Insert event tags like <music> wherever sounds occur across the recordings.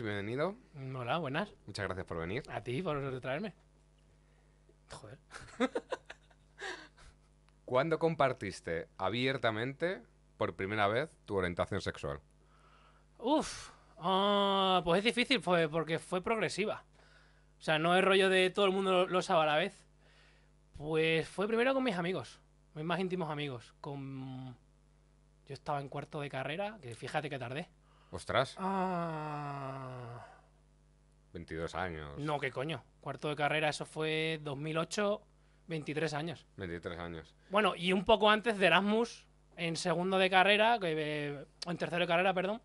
bienvenido. Hola, buenas. Muchas gracias por venir. A ti por traerme. Joder. <laughs> ¿Cuándo compartiste abiertamente por primera vez tu orientación sexual? Uf, ah, pues es difícil porque fue progresiva. O sea, no es rollo de todo el mundo lo sabe a la vez. Pues fue primero con mis amigos, mis más íntimos amigos. Con... Yo estaba en cuarto de carrera, que fíjate que tardé. Ostras. 22 ah. años. No, qué coño. Cuarto de carrera, eso fue 2008, 23 años. 23 años. Bueno, y un poco antes de Erasmus, en segundo de carrera, o eh, en tercero de carrera, perdón,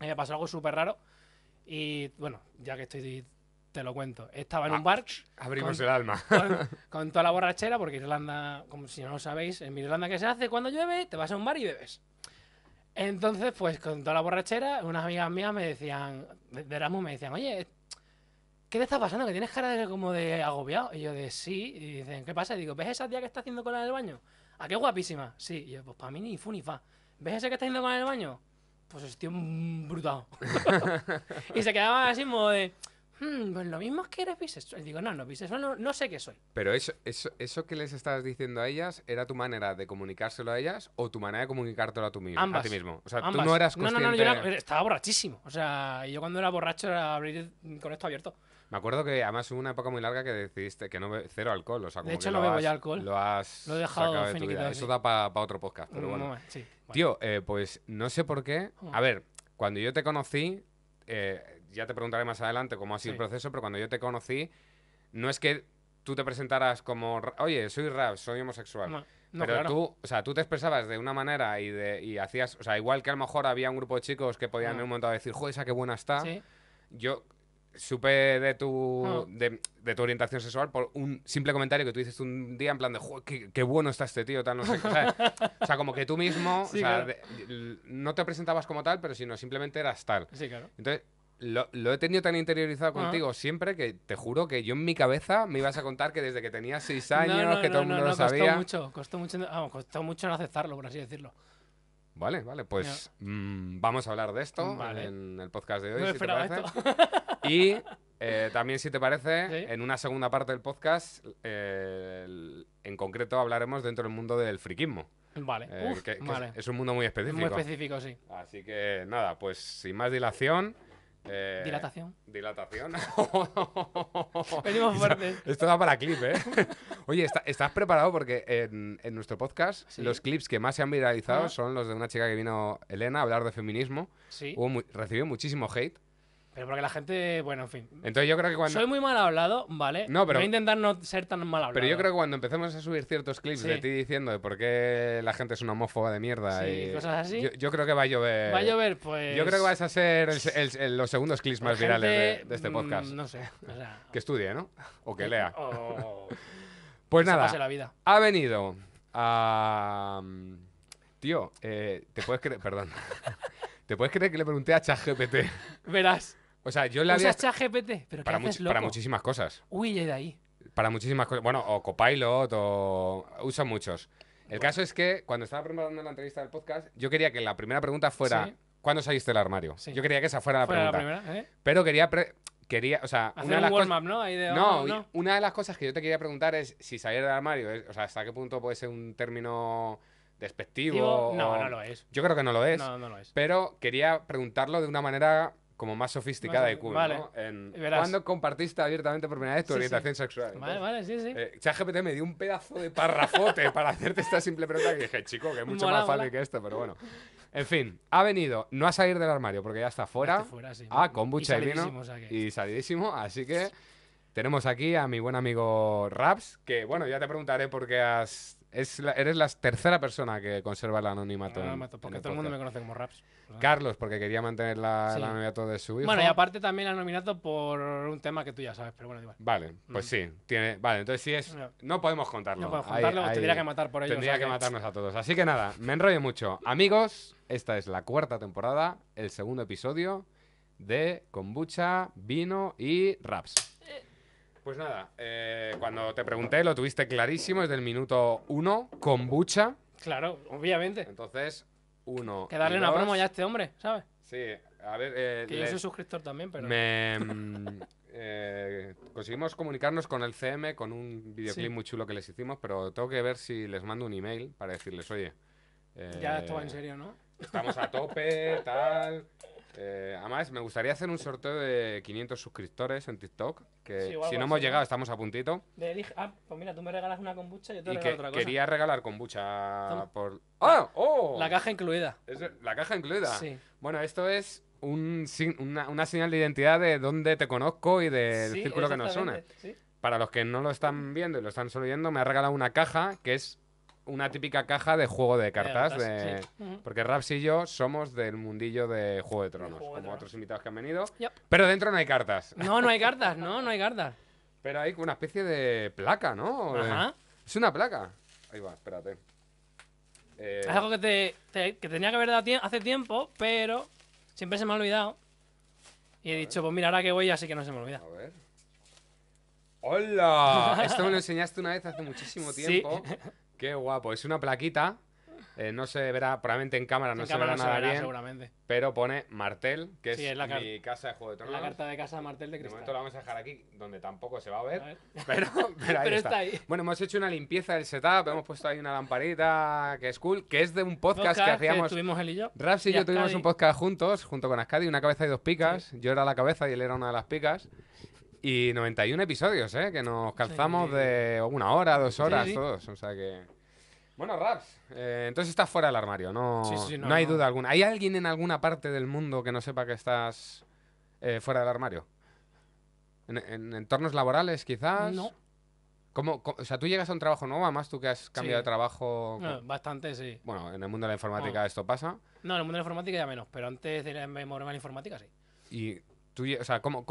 me pasó algo súper raro. Y bueno, ya que estoy, te lo cuento. Estaba en un ah, bar. Abrimos el alma. <laughs> <laughs> con, toda la borrachera, porque Irlanda, como si no lo sabéis, en Irlanda, ¿qué se hace? Cuando llueve, te vas a un bar y bebes. Entonces, pues con toda la borrachera, unas amigas mías me decían, de Erasmus me decían, oye, ¿qué te está pasando? Que tienes cara de como de agobiado. Y yo de sí, y dicen, ¿qué pasa? Y digo, ¿ves esa tía que está haciendo cola en el baño? ¿A ah, qué guapísima? Sí, y yo, pues para mí ni fu ni fa. ¿Ves ese que está haciendo cola en el baño? Pues estoy brutal. <laughs> y se quedaban así como de... Hmm, pues lo mismo es que eres bisexual. Digo, no, no, bisexual no, no sé qué soy. Pero eso, que les estabas diciendo a ellas, ¿era tu manera de comunicárselo a ellas o tu manera de comunicártelo a, tu mismo, a ti mismo? O sea, tú no eras consciente... No, no, no, yo estaba borrachísimo. O sea, yo cuando era borracho era abrir con esto abierto. Me acuerdo que además hubo una época muy larga que decidiste que no be cero alcohol. O sea, de hecho, no bebo ya alcohol. Lo has dejado de tu vida. Eso da para otro podcast, pero Tío, eh, pues no sé por qué. Hmm. A ver, cuando yo te conocí, eh, ya te preguntaré más adelante cómo ha sido el proceso, pero cuando yo te conocí, no es que tú te presentaras como, oye, soy rap, soy homosexual. No, no, pero tú, o sea, tú te expresabas de una manera y, de, y hacías, o sea, igual que a lo mejor había un grupo de chicos que podían ah. en un momento decir, joder, esa qué buena está. Yo supe de tu, ah. de, tu orientación sexual por un simple comentario que tú dices un día en plan de, joder, qué, bueno está este tío, tal, no sé. O, sea, como que tú mismo, <laughs> o sea, no te presentabas como tal, pero sino simplemente eras tal. Sí, claro. Entonces, lo, he tenido tan interiorizado contigo siempre que te juro que yo en mi cabeza me ibas a contar que desde que tenía seis años, que todo el mundo lo sabía. Costó mucho, costó mucho, costó mucho no aceptarlo, por así decirlo. Vale, vale, pues mm, vamos a hablar de esto en el podcast de hoy, <laughs> Y eh, también, si te parece, en una segunda parte del podcast, eh, en concreto hablaremos dentro del mundo del friquismo. Vale. Eh, es, es un mundo muy específico. Muy específico, sí. Así que nada, pues sin más dilación. Eh, dilatación. Dilatación. <laughs> Venimos Esto, va para clip, ¿eh? <laughs> Oye, ¿estás preparado? Porque en, nuestro podcast los clips que más se han viralizado ah. son los de una chica que vino, Elena, a hablar de feminismo. recibió muchísimo hate. Pero porque la gente, bueno, en fin. Entonces yo creo que cuando... Soy muy mal hablado, ¿vale? No, pero... Voy a intentar no ser tan mal hablado. Pero yo creo que cuando empecemos a subir ciertos clips de ti diciendo de por qué la gente es una homófoba de mierda y... cosas así. Yo, creo que va a llover... Va a llover, pues... Yo creo que vas a ser los segundos clips más virales de, este mm, podcast. No sé, Que estudie, ¿no? O que <laughs> lea. <laughs> pues nada, ha venido a... Mm, tío, eh, te puedes creer... <laughs> Perdón. ¿Te puedes creer que le pregunté a ChatGPT? Verás. O sea, yo la Usas ChatGPT, pero para, para muchísimas cosas. Huye de ahí. Para muchísimas cosas. Bueno, o Copilot, o. Usan muchos. El caso es que cuando estaba preparando la entrevista del podcast, yo quería que la primera pregunta fuera: ¿Cuándo saliste del armario? Yo quería que esa fuera la pregunta. La primera, ¿eh? Pero quería. quería, o sea, una de las cosas, up, ¿no? Oh, no, una de las cosas que yo te quería preguntar es si salir del armario, o sea, hasta qué punto puede ser un término despectivo. no, no lo es. Yo creo que no lo es. No, no lo es. Pero quería preguntarlo de una manera como más sofisticada de Cuba, ¿no? En, ¿Cuándo compartiste abiertamente por primera vez tu orientación sexual? vale, vale, sí, sí. Eh, ChatGPT me dio un pedazo de parrafote para hacerte esta simple pregunta que dije, chico, que es mucho más fácil que esto, pero bueno. En fin, ha venido, no a salir del armario porque ya está fuera, ah, sí, mucha y, vino y salidísimo, así que tenemos aquí a mi buen amigo Raps, que bueno, ya te preguntaré por qué has eres la tercera persona que conserva el anonimato. porque todo el mundo me conoce como Raps. Carlos, porque quería mantener la, anonimato de su hijo. Bueno, y aparte también el anonimato por un tema que tú ya sabes, pero bueno, igual. Vale, pues mm. sí. vale, entonces sí es. No podemos contarlo. No podemos contarlo, tendría que matar por ellos. Tendría que matarnos a todos. Así que nada, me enrollo mucho. Amigos, esta es la cuarta temporada, el segundo episodio de Kombucha, Vino y Raps. Pues nada, eh, cuando te pregunté lo tuviste clarísimo, es del minuto 1, bucha. Claro, obviamente. Entonces, uno. Que darle una promo ya a este hombre, ¿sabes? Sí, a ver. Eh, que yo soy suscriptor también, pero. Me, mm, eh, conseguimos comunicarnos con el CM con un videoclip muy chulo que les hicimos, pero tengo que ver si les mando un email para decirles, oye. ya esto va en serio, ¿no? Estamos a tope, tal. Eh, además, me gustaría hacer un sorteo de 500 suscriptores en TikTok. Que si no hemos llegado, estamos a puntito. ah, pues mira, tú me regalas una kombucha y yo te otra cosa. Quería regalar kombucha por. ¡Ah! ¡Oh! La caja incluida. la caja incluida. Sí. Bueno, esto es una, señal de identidad de dónde te conozco y del círculo que nos une. Para los que no lo están viendo y lo están solo viendo, me ha regalado una caja que es una típica caja de juego de cartas. Porque Raps y yo somos del mundillo de Juego de Tronos, como otros invitados que han venido. Pero dentro no hay cartas. No, no hay cartas, no, no hay cartas. Pero hay una especie de placa, ¿no? Ajá. Es una placa. Ahí va, espérate. Eh, es algo que, te, tenía que haber dado hace tiempo, pero siempre se me ha olvidado. Y he dicho, pues mira, ahora que voy ya que no se me olvida. A ver. ¡Hola! Esto me lo enseñaste una vez hace muchísimo <laughs> tiempo. ¿Sí? <laughs> Qué guapo. Es una plaquita. Eh, no se verá, probablemente en cámara no se verá nada bien. Pero pone Martel, que es, la mi casa de Juego de Tronos. La carta de casa de Martel de Cristal. De momento la vamos a dejar aquí, donde tampoco se va a ver. <laughs> Pero, <laughs> ahí, está. ahí. Bueno, hemos hecho una limpieza del setup, hemos puesto ahí una lamparita que es cool, que es de un podcast, que hacíamos. Que tuvimos él y yo. Raps y, yo tuvimos un podcast juntos, junto con Ascadi, una cabeza y dos picas. Yo era la cabeza y él era una de las picas. Y 91 episodios, ¿eh? Que nos calzamos de una hora, dos horas, todos. O sea que... Bueno, Raps, eh, entonces estás fuera del armario, no, no, hay duda alguna. ¿Hay alguien en alguna parte del mundo que no sepa que estás eh, fuera del armario? ¿En, entornos laborales, quizás? No. ¿Cómo, o sea, tú llegas a un trabajo nuevo, además tú que has cambiado de trabajo. bastante, sí. Bueno, en el mundo de la informática esto pasa. No, en el mundo de la informática ya menos, pero antes de memoria a la informática sí. ¿Y o sea, o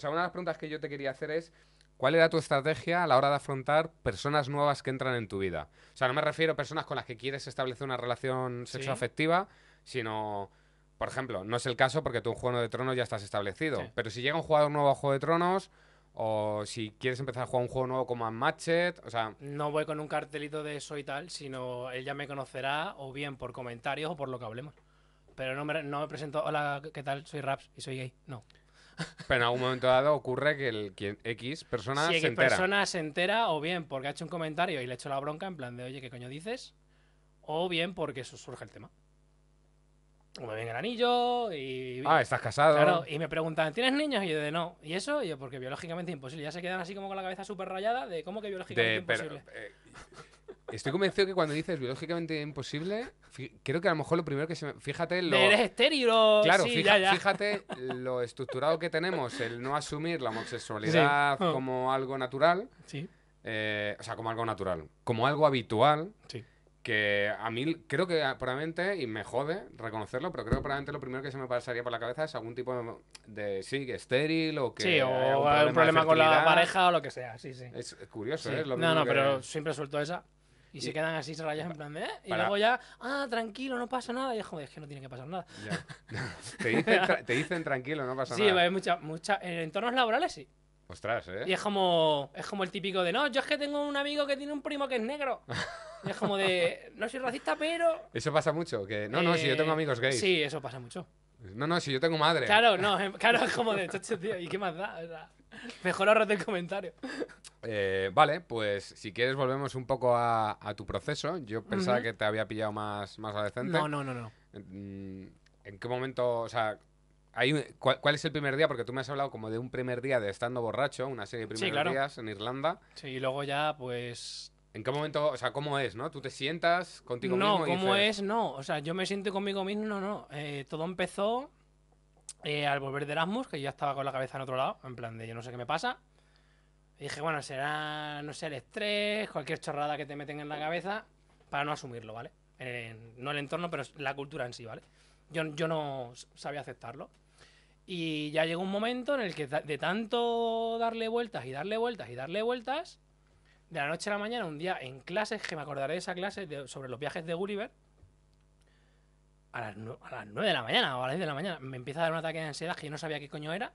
sea, una de las preguntas que yo te quería hacer es, ¿cuál era tu estrategia a la hora de afrontar personas nuevas que entran en tu vida? O sea, no me refiero a personas con las que quieres establecer una relación sexoafectiva, afectiva, sino, por ejemplo, no es el caso porque tú en Juego de Tronos ya estás establecido, pero si llega un jugador nuevo a Juego de Tronos... O si quieres empezar a jugar un juego nuevo como Unmatched, o sea... No voy con un cartelito de eso y tal, sino él ya me conocerá o bien por comentarios o por lo que hablemos. Pero no me, no me presento, hola, ¿qué tal? Soy Raps y soy gay. No. Pero en algún momento dado ocurre que el quien, X persona si se entera. persona se entera, o bien porque ha hecho un comentario y le ha hecho la bronca en plan de, oye, ¿qué coño dices? O bien porque surge el tema. O me ven el anillo y... Ah, estás casado. Claro, y me preguntan, ¿tienes niños? Y yo de no. ¿Y eso? yo, porque biológicamente imposible. Ya se quedan así como con la cabeza súper rayada de cómo que biológicamente imposible. Pero, eh, Estoy convencido que cuando dices biológicamente imposible, creo que a lo mejor lo primero que se me... Fíjate lo... Eres estéril Claro, fíjate lo estructurado que tenemos, el no asumir la homosexualidad como algo natural. Sí. Eh, o sea, como algo natural. Como algo habitual. Sí. Que a mí creo que probablemente, y me jode reconocerlo, pero creo que probablemente lo primero que se me pasaría por la cabeza es algún tipo de, sí, que estéril o que... Sí, o un problema, con la pareja o lo que sea, sí, sí. Es, curioso, ¿eh? no, no, pero siempre suelto esa. Y, se quedan así se en plan ¿eh? Y luego ya, ah, tranquilo, no pasa nada. Y como, es que no tiene que pasar nada. <laughs> te, dicen tranquilo, no pasa nada. Sí, pues, mucha, mucha... en entornos laborales sí. Ostras, ¿eh? Y es como, es como el típico de, no, yo es que tengo un amigo que tiene un primo que es negro. Y es como de, <laughs> no soy racista, pero... Eso pasa mucho, que... No, no, si yo tengo eh, amigos gays. Sí, eso pasa mucho. No, no, si yo tengo madre. Claro, no, claro, es como de, tío, ¿y qué más da? Mejor ahorrate el comentario. Eh, vale, pues si quieres volvemos un poco a, tu proceso. Yo pensaba que te había pillado más, más adolescente. No, no, no, no. Mm, ¿En qué momento, o sea, hay cuál, es el primer día? Porque tú me has hablado como de un primer día de estando borracho, una serie de primeros días en Irlanda. Sí, y luego ya pues ¿En qué momento, o sea, cómo es, no? ¿Tú te sientas contigo mismo? No, ¿cómo es? No, o sea, yo me siento conmigo mismo, no, no. Eh, todo empezó eh, al volver de Erasmus, que ya estaba con la cabeza en otro lado, en plan de yo no sé qué me pasa. dije, bueno, será, no sé, el estrés, cualquier chorrada que te meten en la cabeza, para no asumirlo, ¿vale? no el entorno, pero la cultura en sí, ¿vale? Yo, yo no sabía aceptarlo. Y ya llegó un momento en el que de tanto darle vueltas y darle vueltas y darle vueltas, de la noche a la mañana, un día en clases, que me acordaré de esa clase sobre los viajes de Gulliver, a las, a 9 de la mañana o a las 10 de la mañana, me empieza a dar un ataque de ansiedad que yo no sabía qué coño era,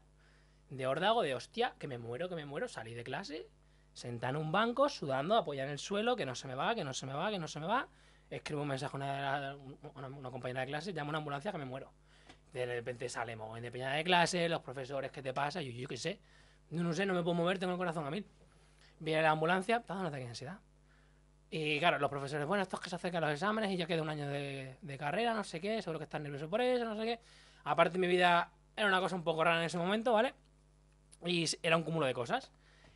de hordago, de hostia, que me muero, que me muero, salí de clase, sentado en un banco, sudando, apoyado en el suelo, que no se me va, que no se me va, que no se me va, escribo un mensaje a una, compañera de clase, llamo a una ambulancia que me muero. De repente salimos en de clase, los profesores, ¿qué te pasa? Yo, yo qué sé, no, sé, no me puedo mover, tengo el corazón a mil. Viene la ambulancia, te da un ataque de ansiedad. Y claro, los profesores, bueno, estos que se acercan a los exámenes y ya queda un año de, carrera, no sé qué, seguro que están nerviosos por eso, no sé qué. Aparte, mi vida era una cosa un poco rara en ese momento, ¿vale? Y era un cúmulo de cosas.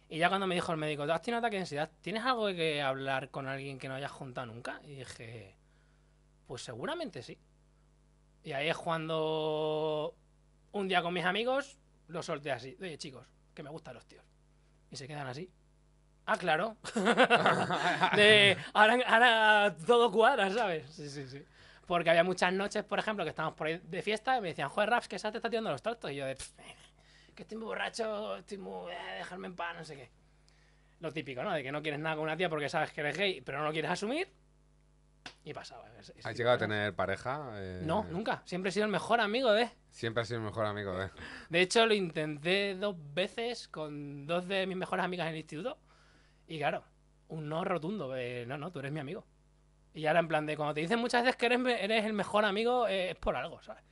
Y ya cuando me dijo el médico, ¿tú has tenido ataque de ansiedad? ¿Tienes algo que hablar con alguien que no hayas juntado nunca? Y dije, pues seguramente sí. Y ahí es cuando un día con mis amigos lo solté así. Oye, chicos, que me gustan los tíos. Y se quedan así. Ah, claro. <laughs> ahora, todo cuadra, ¿sabes? Sí, sí, sí. Porque había muchas noches, por ejemplo, que estábamos por ahí de fiesta y me decían, joder, Raps, que esa te está tirando los trastos. Y yo de, eh, que estoy muy borracho, estoy muy... Eh, dejarme en paz, no sé qué. Lo típico, ¿no? De que no quieres nada con una tía porque sabes que eres gay, pero no lo quieres asumir. Y pasaba. ¿Has llegado a tener pareja? Eh, no, nunca. Siempre he sido el mejor amigo de. Siempre has sido el mejor amigo de. De hecho, lo intenté dos veces con dos de mis mejores amigas en el instituto. Y claro, un no rotundo, de, eh, no, no, tú eres mi amigo. Y ahora en plan de cuando te dicen muchas veces que eres, el mejor amigo, eh, es por algo, ¿sabes?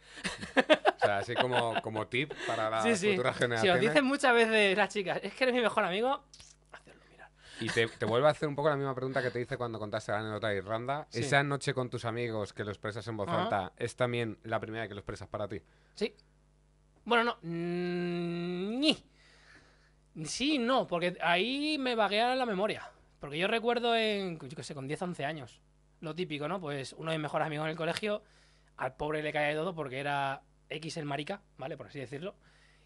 o sea, así como, tip para la futura <laughs> sí. Si os dicen muchas veces las chicas, es que eres mi mejor amigo, hacedlo mirar. Y te, vuelvo a hacer un poco la misma pregunta que te hice cuando contaste la anécdota de Irlanda. Esa noche con tus amigos que lo expresas en voz alta, ¿es también la primera que lo expresas para ti? Sí. Bueno, no. Ni... Mm, Sí, no, porque ahí me vaguea la memoria. Porque yo recuerdo en, yo qué sé, con 10, 11 años. Lo típico, ¿no? Pues uno de mis mejores amigos en el colegio, al pobre le caía de todo porque era X el marica, ¿vale? Por así decirlo.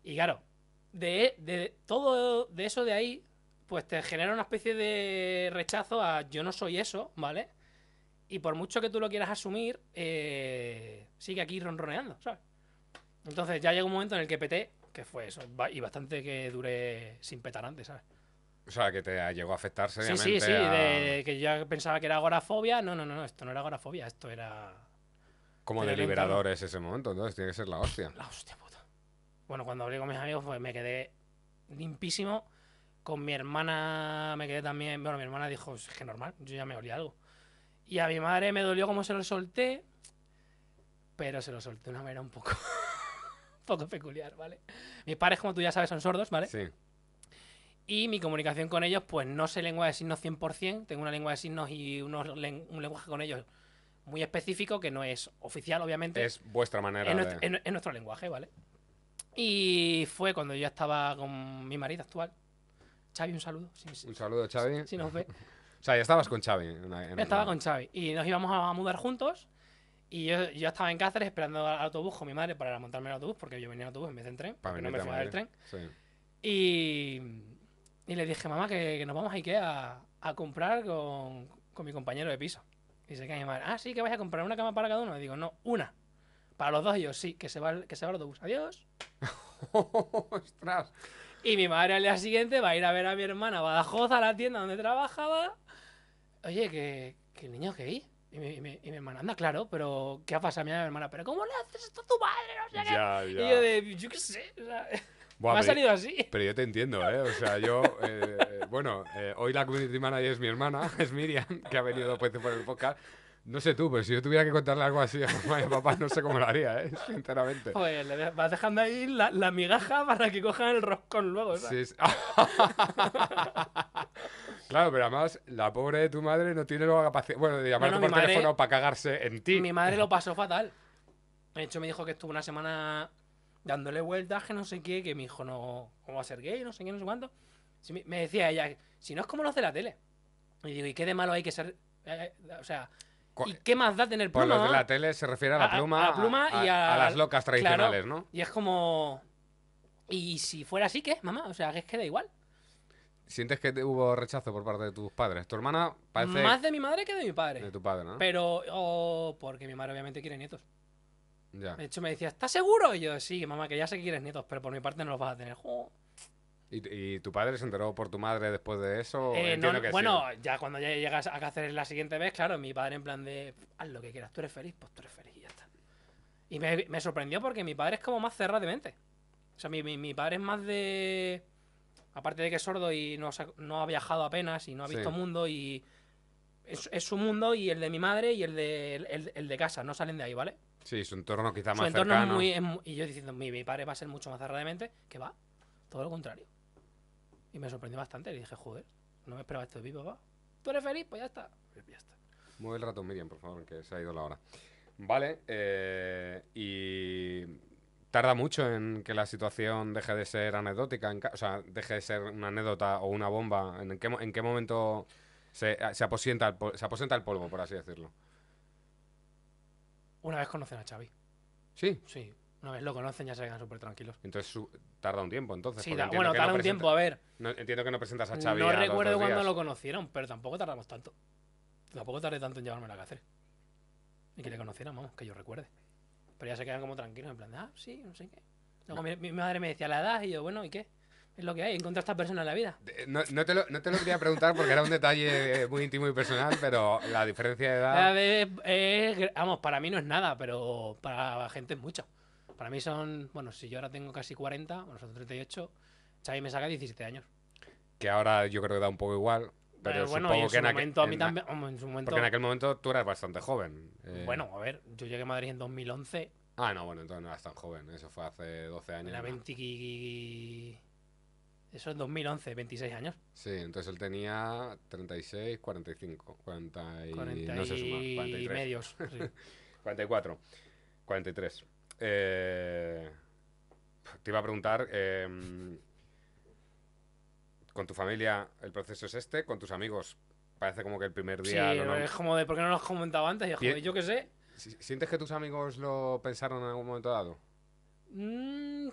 Y claro, de, todo de eso de ahí, pues te genera una especie de rechazo a yo no soy eso, ¿vale? Y por mucho que tú lo quieras asumir, eh, sigue aquí ronroneando, ¿sabes? Entonces ya llega un momento en el que peté que fue eso. Y bastante que duré sin petar antes, ¿sabes? O sea, que te llegó a afectar seriamente. Sí, sí, sí. que yo pensaba que era agorafobia. No, no, no, esto no era agorafobia, esto era. Como de liberadores ese momento, entonces tiene que ser la hostia. La hostia puta. Bueno, cuando hablé con mis amigos, pues me quedé limpísimo. Con mi hermana me quedé también. Bueno, mi hermana dijo, es que normal, yo ya me olía algo. Y a mi madre me dolió como se lo solté, pero se lo solté una manera un poco poco peculiar, ¿vale? Mis padres, como tú ya sabes, son sordos, ¿vale? Sí. Y mi comunicación con ellos, pues no sé lengua de signos 100%, tengo una lengua de signos y un lenguaje con ellos muy específico que no es oficial, obviamente. Es vuestra manera. de... nuestro, es, nuestro lenguaje, ¿vale? Y fue cuando yo estaba con mi marido actual. Xavi, un saludo. un saludo, Xavi. <laughs> o sea, ya estabas con Xavi. estaba con Xavi. Y nos íbamos a mudar juntos. Y yo, estaba en Cáceres esperando el autobús con mi madre para montarme en el autobús, porque yo venía en autobús en vez de tren, para porque no me fui del tren. Y, y, le dije, mamá, que, nos vamos a Ikea a, comprar con, mi compañero de piso. Y que a mi madre, ah, sí, que vais a comprar una cama para cada uno. le digo, no, una. Para los dos, y yo, sí, que se va el, que se va autobús. Adiós. <laughs> ¡Ostras! Y mi madre al día siguiente va a ir a ver a mi hermana a Badajoz, a la tienda donde trabajaba. Oye, que, que el niño que y mi, y mi, hermana, anda, claro, pero ¿qué ha pasado? mi hermana, pero ¿cómo le haces esto a tu madre? Y yo de, yo qué sé. O sea, <laughs> me ha salido así. Pero yo te entiendo, ¿eh? O sea, yo. Eh, bueno, eh, hoy la community manager es mi hermana, <laughs> es Miriam, que ha venido pues por el podcast. No sé tú, pero si yo tuviera que contarle algo así a mamá y papá, no sé cómo lo haría, ¿eh? <laughs> sinceramente. Pues le vas dejando ahí la, migaja para que cojan el roscón luego, ¿sabes? Sí, <laughs> Claro, pero además la pobre de tu madre no tiene la capacidad, bueno, de llamarte por teléfono para cagarse en ti. Mi madre lo pasó fatal. De hecho, me dijo que estuvo una semana dándole vueltas, que no sé qué, que mi hijo no... va a ser gay? No sé qué, no sé cuánto. me, decía ella, si no es como lo hace la tele. Y digo, ¿y qué de malo hay que ser...? Eh, eh, o sea, ¿Y qué más da tener pues pluma? Pues los de la tele se refiere a la pluma. A, y a, las locas tradicionales, ¿no? Y es como. ¿Y si fuera así, qué, mamá? O sea, es que da igual. ¿Sientes que hubo rechazo por parte de tus padres? ¿Tu hermana parece.? Más de mi madre que de mi padre. De tu padre, ¿no? Pero. porque mi madre obviamente quiere nietos. Ya. De hecho, me decía, ¿estás seguro? Y yo, sí, mamá, que ya sé que quieres nietos, pero por mi parte no los vas a tener. ¿Y, tu padre se enteró por tu madre después de eso? Eh, bueno, ya cuando ya llegas a hacer la siguiente vez, claro, mi padre en plan de haz lo que quieras, tú eres feliz, pues tú eres feliz y ya está. Y me, sorprendió porque mi padre es como más cerrado de mente. O sea, mi, padre es más de. Aparte de que es sordo y no, ha viajado apenas y no ha visto mundo y. Es, su mundo y el de mi madre y el de, el, de casa, no salen de ahí, ¿vale? Sí, su entorno quizá más su entorno muy, y yo diciendo, mi, mi padre va a ser mucho más cerrado de mente, que va, todo lo contrario. Y me sorprendió bastante. Le dije, joder, no me esperaba esto de vivo, ¿va? ¿Tú eres feliz? Pues ya está. ya está. Mueve el rato Miriam, por favor, que se ha ido la hora. Vale, eh, y tarda mucho en que la situación deje de ser anecdótica, o sea, deje de ser una anécdota o una bomba. ¿En qué, momento se, se, se aposenta el polvo, por así decirlo? Una vez conocen a Xavi. ¿Sí? Sí. Una vez lo conocen, ya se quedan súper tranquilos. Entonces tarda un tiempo, entonces. Sí, bueno, tarda un tiempo, a ver. no- entiendo que no presentas a Xavi. No recuerdo cuando lo conocieron, pero tampoco tardamos tanto. Tampoco tardé tanto en llevarme a Cáceres. Y que le conociéramos, que yo recuerde. Pero ya se quedan como tranquilos, en plan, ah, sí, no sé qué. Luego mi, madre me decía la edad y yo, bueno, ¿y qué? Es lo que hay, encontrar a esta persona en la vida. No, no te lo, no te lo quería preguntar porque era un detalle eh, muy íntimo y personal, pero la diferencia de edad. vamos, para mí no es nada, pero para la gente es mucho. Para mí son, bueno, si yo ahora tengo casi 40, bueno, son 38, Xavi me saca 17 años. Que ahora yo creo que da un poco igual. Pero, eh, supongo bueno, en su momento a mí también. Porque en aquel momento tú eras bastante joven. Eh. Bueno, a ver, yo llegué a Madrid en 2011. Ah, no, bueno, entonces no eras tan joven. Eso fue hace 12 años. Era 20. Eso es 2011, 26 años. Sí, entonces él tenía 36, 45, 40 y. No sé sumar, 43. medios. Sí. 44, <laughs> 43. Eh, te iba a preguntar, em, con tu familia el proceso es este, con tus amigos parece como que el primer día... es como de, ¿por qué no lo has comentado antes? Y, yo qué sé. ¿Sientes que tus amigos lo pensaron en algún momento dado?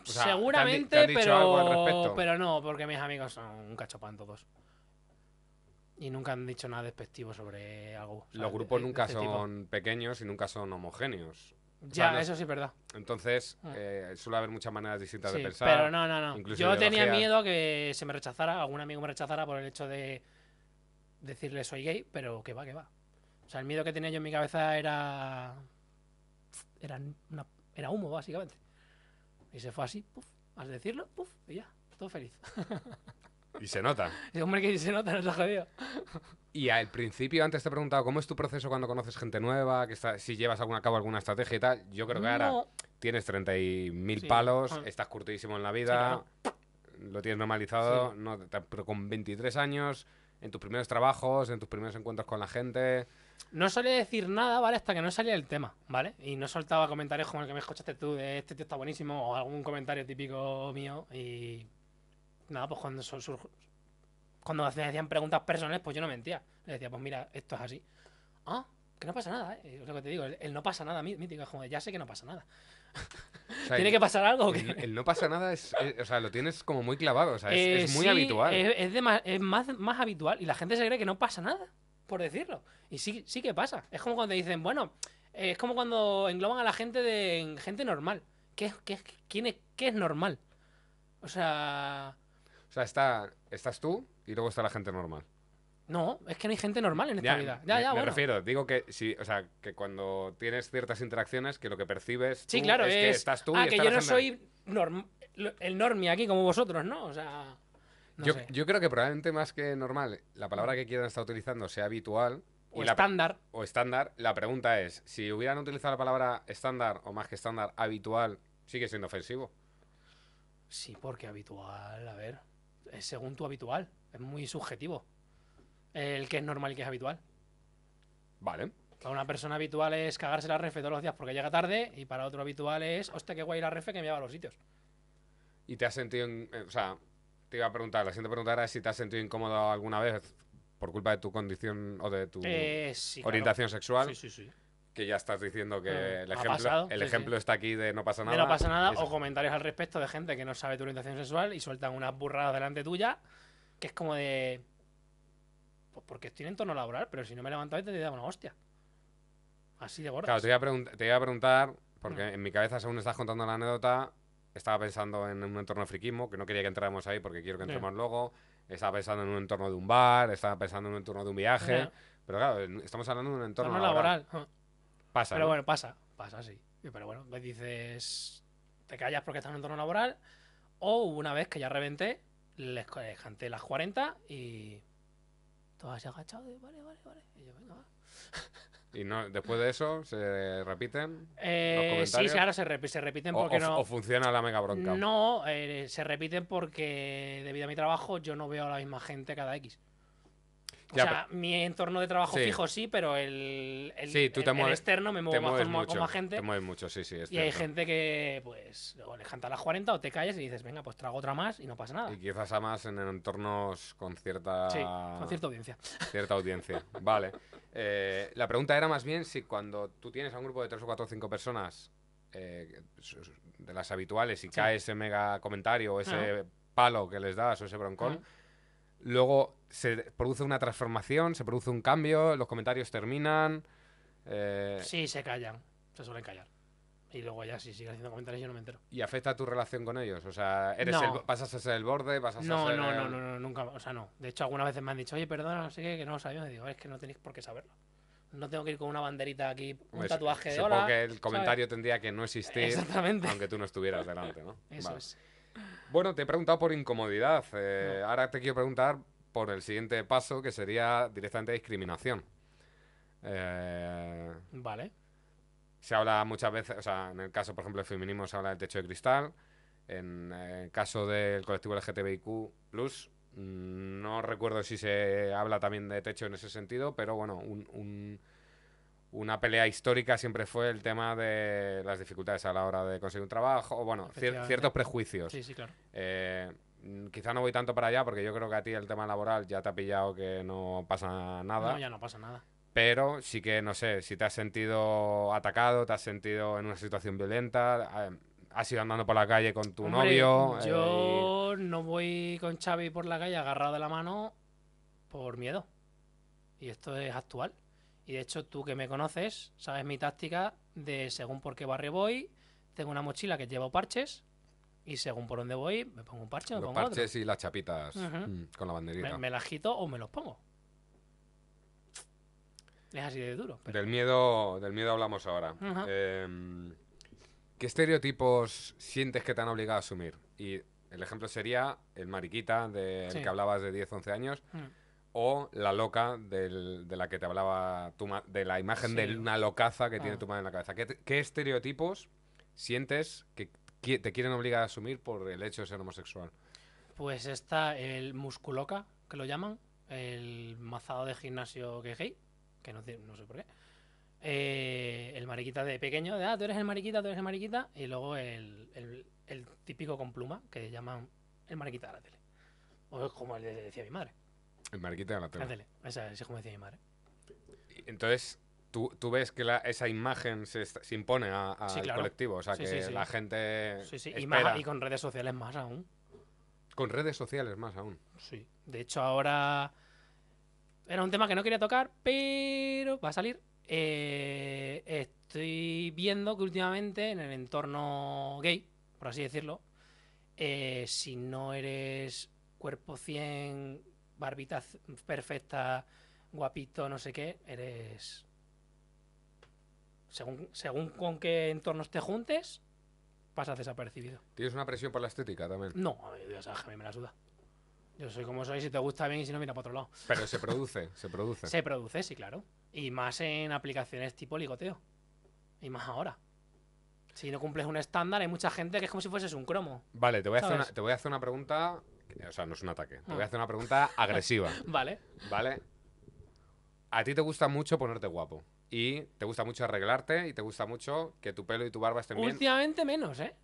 seguramente, pero, no, porque mis amigos son un cachopán todos. Y nunca han dicho nada despectivo sobre algo. Los grupos nunca este son pequeños y nunca son homogéneos. Ya, eso sí es verdad. Entonces, mm. eh, suele haber muchas maneras distintas de pensar. Pero no, no, no. Yo tenía miedo que se me rechazara, algún amigo me rechazara por el hecho de decirle soy gay, pero que va, que va. O sea, el miedo que tenía yo en mi cabeza era. Era, era humo, básicamente. Y se fue así, al decirlo, y ya, todo feliz. <laughs> Y se nota. Hombre, que se nota, no está jodido. Y al principio, antes te he preguntado, ¿cómo es tu proceso cuando conoces gente nueva? Que está, si llevas a cabo alguna estrategia y tal. Yo creo que ahora tienes 30.000 palos, ah. estás curtidísimo en la vida, lo tienes normalizado, no, pero con 23 años, en tus primeros trabajos, en tus primeros encuentros con la gente. No solía decir nada, ¿vale? Hasta que no salía el tema, ¿vale? Y no soltaba comentarios como el que me escuchaste tú, de este tío está buenísimo, o algún comentario típico mío, y Nada, pues cuando, cuando me hacían preguntas personales, pues yo no mentía. Le decía, pues mira, esto es así. Ah, que no pasa nada, ¿eh? Es lo que te digo, el, no pasa nada mítico, es como, ya sé que no pasa nada. <laughs> ¿Tiene que pasar algo? El, no pasa nada es, o sea, lo tienes como muy clavado, o sea, es, eh, muy habitual. Es, más, más, habitual y la gente se cree que no pasa nada, por decirlo. Y sí, sí que pasa. Es como cuando dicen, bueno, es como cuando engloban a la gente de gente normal. ¿Qué, qué, es, ¿Qué es normal? O sea, o sea, está, estás tú y luego está la gente normal. No, es que no hay gente normal en esta vida. Ya, me, ya, me refiero, digo que si, o sea, que cuando tienes ciertas interacciones, que lo que percibes sí, claro, es, que estás tú ah, y que yo no soy el normie aquí como vosotros, ¿no? O sea, yo, yo, creo que probablemente más que normal, la palabra que quieran estar utilizando sea habitual. O estándar. o estándar. La pregunta es, si hubieran utilizado la palabra estándar o más que estándar, habitual, sigue siendo ofensivo. Sí, porque habitual, a ver según tu habitual. Es muy subjetivo. El que es normal y que es habitual. Vale. Para una persona habitual es cagarse la refe todos los días porque llega tarde. Y para otro habitual es, hostia, qué guay la refe que me lleva a los sitios. ¿Y te has sentido. Eh, sea, te iba a preguntar, la siguiente pregunta si te has sentido incómodo alguna vez por culpa de tu condición o de tu eh, orientación sexual. Sí, sí, sí que ya estás diciendo que mm, el ejemplo, el ejemplo está aquí de no pasa nada. De no pasa nada, o comentarios al respecto de gente que no sabe tu orientación sexual y sueltan unas burradas delante tuya, que es como de. Pues porque estoy en entorno laboral, pero si no me levanto y te daba una hostia. Así de gordo. Claro, te iba, a preguntar, porque mm. en mi cabeza, según estás contando la anécdota, estaba pensando en un entorno de friquismo, que no quería que entráramos ahí porque quiero que entremos luego. Estaba pensando en un entorno de un bar, estaba pensando en un entorno de un viaje. Pero claro, estamos hablando de un entorno, laboral. Pasa. Pero bueno, pasa, pasa, sí. Pero bueno, pues dices, te callas porque estás en un entorno laboral. O una vez que ya reventé, les, canté las 40 y. todo así agachados, vale, vale, vale. Y yo, venga, va. <laughs> ¿Y no, después de eso se repiten? Eh, sí, ahora se, repiten porque no. ¿O funciona la mega bronca? No, eh, se repiten porque debido a mi trabajo yo no veo a la misma gente cada X. O sea, mi entorno de trabajo fijo sí, pero el, externo me muevo más con, más gente. Te mueves mucho, sí, sí. Y hay gente que, pues, o le canta a las 40 o te callas y dices, venga, pues trago otra más y no pasa nada. Y quizás a más en entornos con cierta... con cierta audiencia. Cierta audiencia, <laughs> vale. Eh, la pregunta era más bien si cuando tú tienes a un grupo de tres o 4 o 5 personas eh, de las habituales y cae ese mega comentario o ese palo que les das o ese broncón... Luego se produce una transformación, se produce un cambio, los comentarios terminan. Eh... Sí, se callan, se suelen callar. Y luego ya, si siguen haciendo comentarios, yo no me entero. ¿Y afecta tu relación con ellos? O sea, eres el, ¿pasas a ser el borde? no, no, no, no, nunca. O sea, no. De hecho, algunas veces me han dicho, oye, perdona, así que no lo sabía. me digo, es que no tenéis por qué saberlo. No tengo que ir con una banderita aquí, un tatuaje de Supongo que el comentario tendría que no existir. Aunque tú no estuvieras delante, ¿no? <laughs> Eso es. Bueno, te he preguntado por incomodidad. Eh, ahora te quiero preguntar por el siguiente paso, que sería directamente discriminación. Eh, vale. Se habla muchas veces, o sea, en el caso, por ejemplo, del feminismo se habla del techo de cristal. En eh, el caso del colectivo LGTBIQ, mm, no recuerdo si se habla también de techo en ese sentido, pero bueno, un una pelea histórica siempre fue el tema de las dificultades a la hora de conseguir un trabajo, o bueno, ciertos prejuicios. Sí, sí, claro. Eh, quizá no voy tanto para allá porque yo creo que a ti el tema laboral ya te ha pillado que no pasa nada. No, ya no pasa nada. Pero sí que, no sé, si te has sentido atacado, te has sentido en una situación violenta, eh, has ido andando por la calle con tu novio. Yo eh, no voy con Xavi por la calle agarrado de la mano por miedo. Y esto es actual. Y de hecho, tú que me conoces, sabes mi táctica de según por qué barrio voy, tengo una mochila que llevo parches y según por dónde voy, me pongo un parche o me pongo parches y las chapitas mm, con la banderita. Me, las quito o me los pongo. Es así de duro. Del, miedo, del miedo hablamos ahora. Em, ¿Qué estereotipos sientes que te han obligado a asumir? Y el ejemplo sería el mariquita del que hablabas de 10, 11 años. Mm o la loca de la que te hablaba, tu de la imagen de una locaza que tiene ah. tu madre en la cabeza. ¿Qué, estereotipos sientes que te quieren obligar a asumir por el hecho de ser homosexual? Pues está el musculoca, que lo llaman, el mazado de gimnasio que gay, que no, sé por qué. Eh, el mariquita de pequeño, de ah, tú eres el mariquita, tú eres el mariquita, y luego el, típico con pluma, que llaman el mariquita de la tele. O como le decía mi madre. El marquita de la tele. Ah, esa, es como decía mi madre. ¿eh? Entonces, ¿Tú, ves que esa imagen se, impone al colectivo? O sea, que la gente. Sí, sí, Y, con redes sociales más aún. Con redes sociales más aún. Sí. De hecho, ahora. Era un tema que no quería tocar, pero va a salir. Eh, estoy viendo que últimamente en el entorno gay, por así decirlo, eh, si no eres cuerpo 100 barbita perfecta, guapito, no sé qué, eres... Según, según con qué entornos te juntes, pasas desapercibido. ¿Tienes una presión por la estética también? No, a mí me la suda. Yo soy como soy, si te gusta bien y si no, mira para otro lado. Pero se produce, se produce. Se produce, sí, claro. Y más en aplicaciones tipo ligoteo. Y más ahora. Si no cumples un estándar, hay mucha gente que es como si fueses un cromo. Vale, voy, te voy a hacer una, pregunta o sea, no es un ataque. Te voy a ah. hacer una pregunta agresiva. <laughs> vale. Vale. A ti te gusta mucho ponerte guapo. Y te gusta mucho arreglarte y te gusta mucho que tu pelo y tu barba estén bien. Últimamente menos, ¿eh?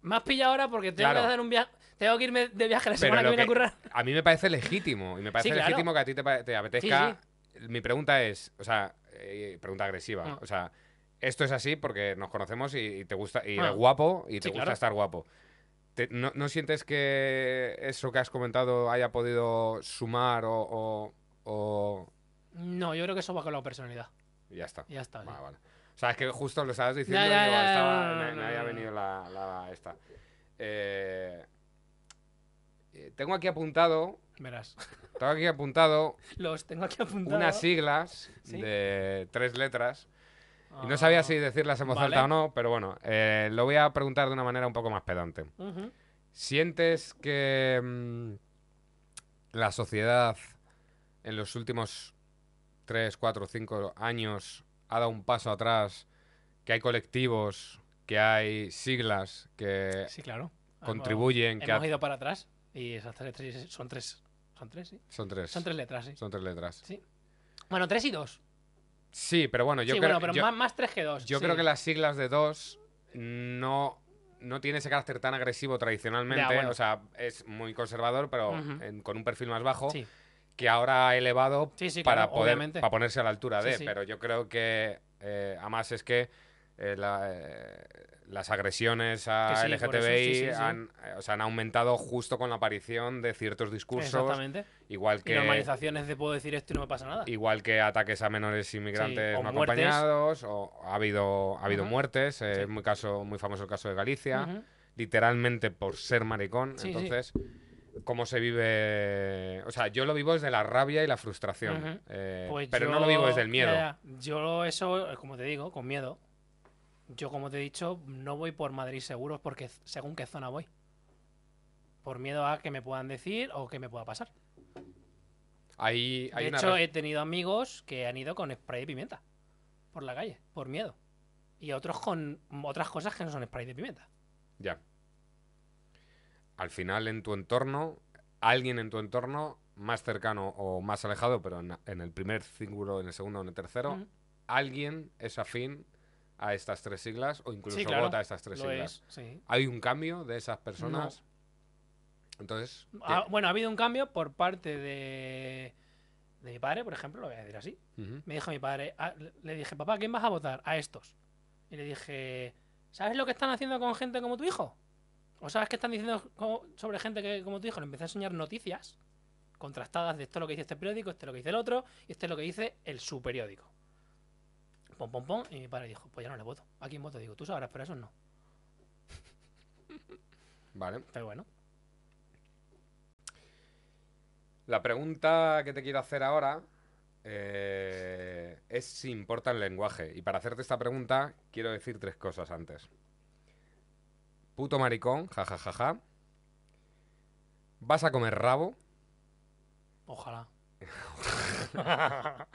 más pilla ahora porque tengo que un viaje. Tengo irme de viaje la semana que viene a A mí me parece legítimo. Y me parece legítimo que a ti te, apetezca. Mi pregunta es, o sea, eh, pregunta agresiva. Ah. O sea, esto es así porque nos conocemos y, te gusta. Y eres ah. guapo y te gusta estar guapo no, sientes que eso que has comentado haya podido sumar o, No, yo creo que eso va con la personalidad. ya está. Ya está. Vale, O sea, es que justo lo estabas diciendo y me, había venido la, esta. Eh, eh, tengo aquí apuntado. Verás. Tengo aquí apuntado. <laughs> Los tengo aquí apuntado. Unas siglas de tres letras no sabía ah. si en voz alta o no, pero bueno, eh, lo voy a preguntar de una manera un poco más pedante. ¿Sientes que mm, la sociedad en los últimos 3, 4, 5 años ha dado un paso atrás? Que hay colectivos, que hay siglas que sí, claro. contribuyen. Hemos, que ido para atrás y esas tres, son tres. Son tres, sí. Son tres. Son tres letras, Son tres letras. Sí. Bueno, tres y dos. Sí, pero bueno, yo creo más, 3 que 2. Yo creo que las siglas de 2 no, no tiene ese carácter tan agresivo tradicionalmente. O sea, es muy conservador, pero con un perfil más bajo. Que ahora ha elevado para, poder, ponerse a la altura de. Pero yo creo que. Eh, además es que. Eh, la, eh, las agresiones a LGTBI eh, han, aumentado justo con la aparición de ciertos discursos. Exactamente. Igual que. normalizaciones de puedo decir esto y no me pasa nada. Igual que ataques a menores inmigrantes no acompañados, o ha habido, ha habido muertes. Es eh, muy, caso, muy famoso el caso de Galicia, literalmente por ser maricón. Entonces, ¿cómo se vive? O sea, yo lo vivo desde la rabia y la frustración. Eh, pues pero no lo vivo desde el miedo. Yo eso, como te digo, con miedo. Yo, como te he dicho, no voy por Madrid seguros porque según qué zona voy. Por miedo a que me puedan decir o que me pueda pasar. Ahí, de hecho, he tenido amigos que han ido con spray de pimienta por la calle, por miedo. Y otros con otras cosas que no son spray de pimienta. Ya. Al final, en tu entorno, alguien en tu entorno, más cercano o más alejado, pero en, el primer círculo, en el segundo o en el tercero, alguien es afín a estas tres siglas o incluso vota a estas tres siglas. ¿Hay un cambio de esas personas? Entonces. Ah, bueno, ha habido un cambio por parte de, mi padre, por ejemplo, lo voy a decir así. Me dijo mi padre, ah", le dije, papá, ¿quién vas a votar? A estos. Y le dije, ¿sabes lo que están haciendo con gente como tu hijo? ¿O sabes qué están diciendo sobre gente que, como tu hijo? Le empecé a enseñar noticias contrastadas de esto lo que dice este periódico, esto es lo que dice el otro, y esto es lo que dice el su periódico pom, pom, pom. Y mi padre dijo, pues ya no le voto. ¿A quién voto? Digo, tú sabrás, pero eso no. <laughs> Vale. Pero bueno. La pregunta que te quiero hacer ahora eh, es si importa el lenguaje. Y para hacerte esta pregunta, quiero decir tres cosas antes. Puto maricón, jajajaja. ¿Vas a comer rabo? Ojalá. <laughs>